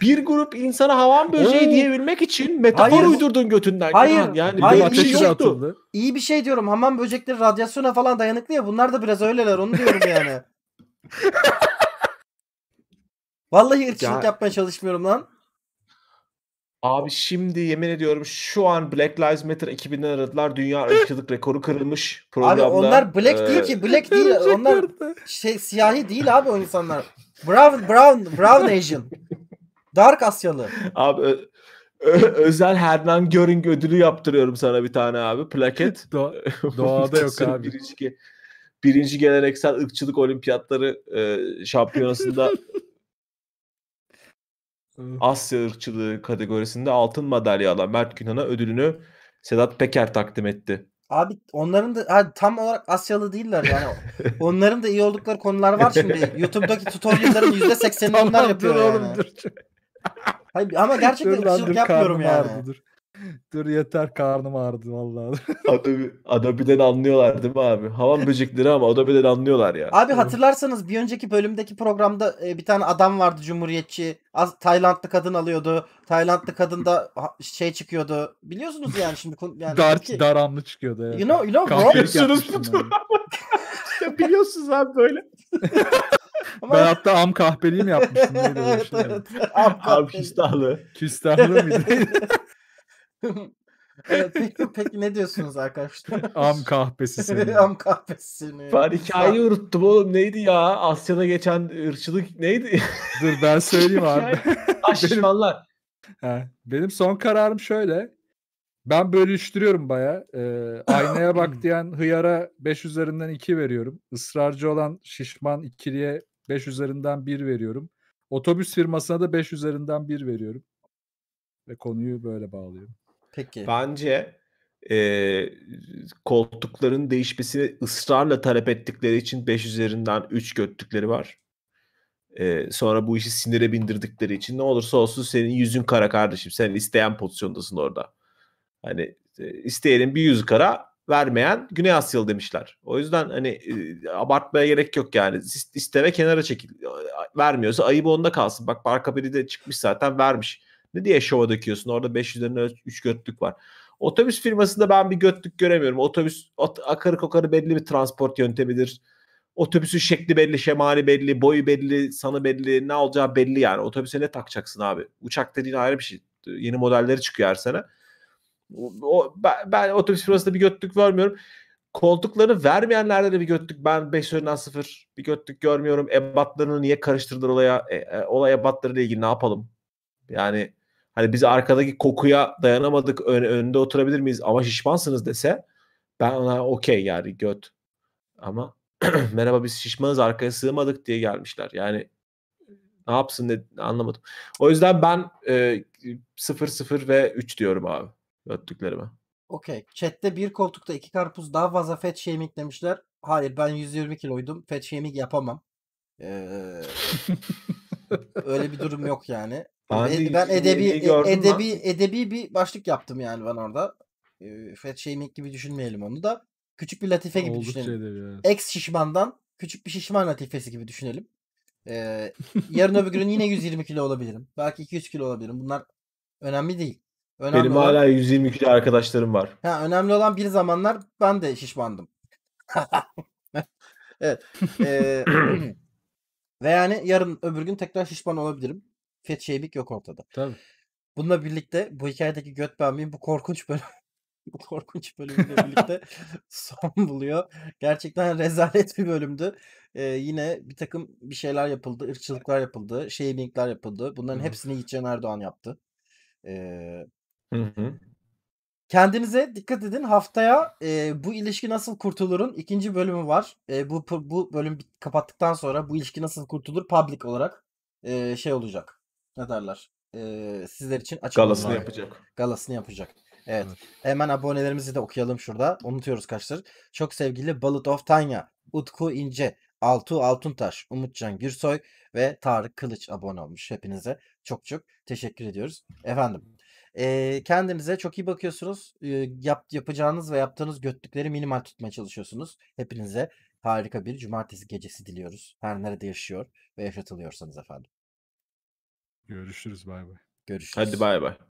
bir grup insana havan böceği diyebilmek için metafor hayır. uydurdun götünden. Hayır. Yani hayır. Bir şey Atıldı. İyi bir şey diyorum. Hamam böcekleri radyasyona falan dayanıklı ya. Bunlar da biraz öyleler. Onu diyorum yani. Vallahi ırkçılık ya. yapmaya çalışmıyorum lan. Abi şimdi yemin ediyorum şu an Black Lives Matter ekibinden aradılar. Dünya ırkçılık rekoru kırılmış programda. Abi onlar black ee... değil ki. Black değil. Onlar şey siyahi değil abi o insanlar. Brown brown brown Asian. Dark Asyalı. Abi ö- özel Hernan Göring ödülü yaptırıyorum sana bir tane abi. Plaket. Do- doğada yok abi birinci geleneksel ırkçılık olimpiyatları e, şampiyonasında Asya ırkçılığı kategorisinde altın madalya alan Mert Günhan'a ödülünü Sedat Peker takdim etti. Abi onların da abi tam olarak Asyalı değiller yani. onların da iyi oldukları konular var şimdi. YouTube'daki tutorial'ların %80'ini tamam, onlar yapıyor dur, yani. Oğlum, dur. Hayır, ama gerçekten ırkçılık yapmıyorum yani. Ağrıdır. Dur yeter karnım ağrıdı vallahi. Adobe, Adobe'den anlıyorlar değil mi abi? Havan böcekleri ama Adobe'den anlıyorlar ya. Abi hatırlarsanız bir önceki bölümdeki programda e, bir tane adam vardı cumhuriyetçi. Az, Taylandlı kadın alıyordu. Taylandlı kadın da şey çıkıyordu. Biliyorsunuz yani şimdi. Yani Dar, ki, daramlı çıkıyordu. Evet. You know, you know bro. Kahve bu ben. Biliyorsunuz abi böyle. Ama- Ben hatta am kahpeliyim yapmıştım. Neydi öyle bir evet, evet. Abi, Abi küstahlı. Küstahlı mıydı? peki, peki ne diyorsunuz arkadaşlar? Am kahpesi seni. Am kahpesi seni. Ben hikayeyi unuttum oğlum neydi ya? Asya'da geçen ırçılık neydi? Dur ben söyleyeyim abi. Aşmalar. benim, benim son kararım şöyle. Ben bölüştürüyorum baya. Ee, aynaya bak hmm. diyen hıyara 5 üzerinden 2 veriyorum. Israrcı olan şişman ikiliye 5 üzerinden 1 veriyorum. Otobüs firmasına da 5 üzerinden 1 veriyorum. Ve konuyu böyle bağlıyorum. Peki. Bence e, koltukların değişmesini ısrarla talep ettikleri için 5 üzerinden 3 göttükleri var. E, sonra bu işi sinire bindirdikleri için ne olursa olsun senin yüzün kara kardeşim. Sen isteyen pozisyondasın orada. Hani e, isteyenin bir yüz kara vermeyen Güney Asyalı demişler. O yüzden hani e, abartmaya gerek yok yani. İsteme kenara çekil. Vermiyorsa ayıbı onda kalsın. Bak Barkabeli de çıkmış zaten vermiş ne diye şova döküyorsun? Orada 500'lerin 3 götlük var. Otobüs firmasında ben bir götlük göremiyorum. Otobüs at, akarı kokarı belli bir transport yöntemidir. Otobüsün şekli belli, şemali belli, boyu belli, sanı belli, ne olacağı belli yani. Otobüse ne takacaksın abi? Uçak dediğin ayrı bir şey. Yeni modelleri çıkıyor her sene. O, ben, ben otobüs firmasında bir götlük vermiyorum Koltuklarını vermeyenlerde de bir götlük. Ben 5 önünden 0 bir götlük görmüyorum. Ebatlarını niye karıştırdılar olaya? E, e, olay ebatlarıyla ilgili ne yapalım? Yani hani biz arkadaki kokuya dayanamadık ön, önde oturabilir miyiz ama şişmansınız dese ben ona okey yani göt. Ama merhaba biz şişmanız arkaya sığmadık diye gelmişler. Yani ne yapsın dedi, anlamadım. O yüzden ben e, 0-0 ve 3 diyorum abi. Göttüklerime. Okey. Chat'te bir koltukta iki karpuz daha fazla fat shaming demişler. Hayır ben 120 kiloydum. Fat shaming yapamam. Ee, öyle bir durum yok yani. Abi, ben edebi e, edebi lan. edebi bir başlık yaptım yani ben orada. E, fat shaming gibi düşünmeyelim onu da. Küçük bir latife gibi Oldukça düşünelim. Edebi, Ex şişmandan küçük bir şişman latifesi gibi düşünelim. Ee, yarın öbür gün yine 120 kilo olabilirim. Belki 200 kilo olabilirim. Bunlar önemli değil. Önemli Benim olan... hala 120 kilo arkadaşlarım var. Ha, önemli olan bir zamanlar ben de şişmandım. evet. Ee, ve yani yarın öbür gün tekrar şişman olabilirim şeylik yok ortada. Tabii. Bununla birlikte bu hikayedeki göt Bambi'nin bu korkunç bölüm bu korkunç bölümle birlikte son buluyor. Gerçekten rezalet bir bölümdü. Ee, yine bir takım bir şeyler yapıldı. ırkçılıklar yapıldı. Shamingler yapıldı. Bunların Hı-hı. hepsini Yiğitcan Erdoğan yaptı. Ee, Kendinize dikkat edin. Haftaya e, bu ilişki nasıl kurtulur'un ikinci bölümü var. E, bu bu bölüm kapattıktan sonra bu ilişki nasıl kurtulur public olarak e, şey olacak ne derler? Ee, sizler için açık. Galasını var. yapacak. Galasını yapacak. Evet. evet. Hemen abonelerimizi de okuyalım şurada. Unutuyoruz kaçtır. Çok sevgili Bullet of Tanya, Utku İnce, Altuğ Altuntaş, Umutcan Gürsoy ve Tarık Kılıç abone olmuş. Hepinize çok çok teşekkür ediyoruz. Efendim e, kendinize çok iyi bakıyorsunuz. yap, yapacağınız ve yaptığınız götlükleri minimal tutmaya çalışıyorsunuz. Hepinize harika bir cumartesi gecesi diliyoruz. Her nerede yaşıyor ve yaşatılıyorsanız efendim. Görüşürüz bay bay. Görüşürüz. Hadi bay bay.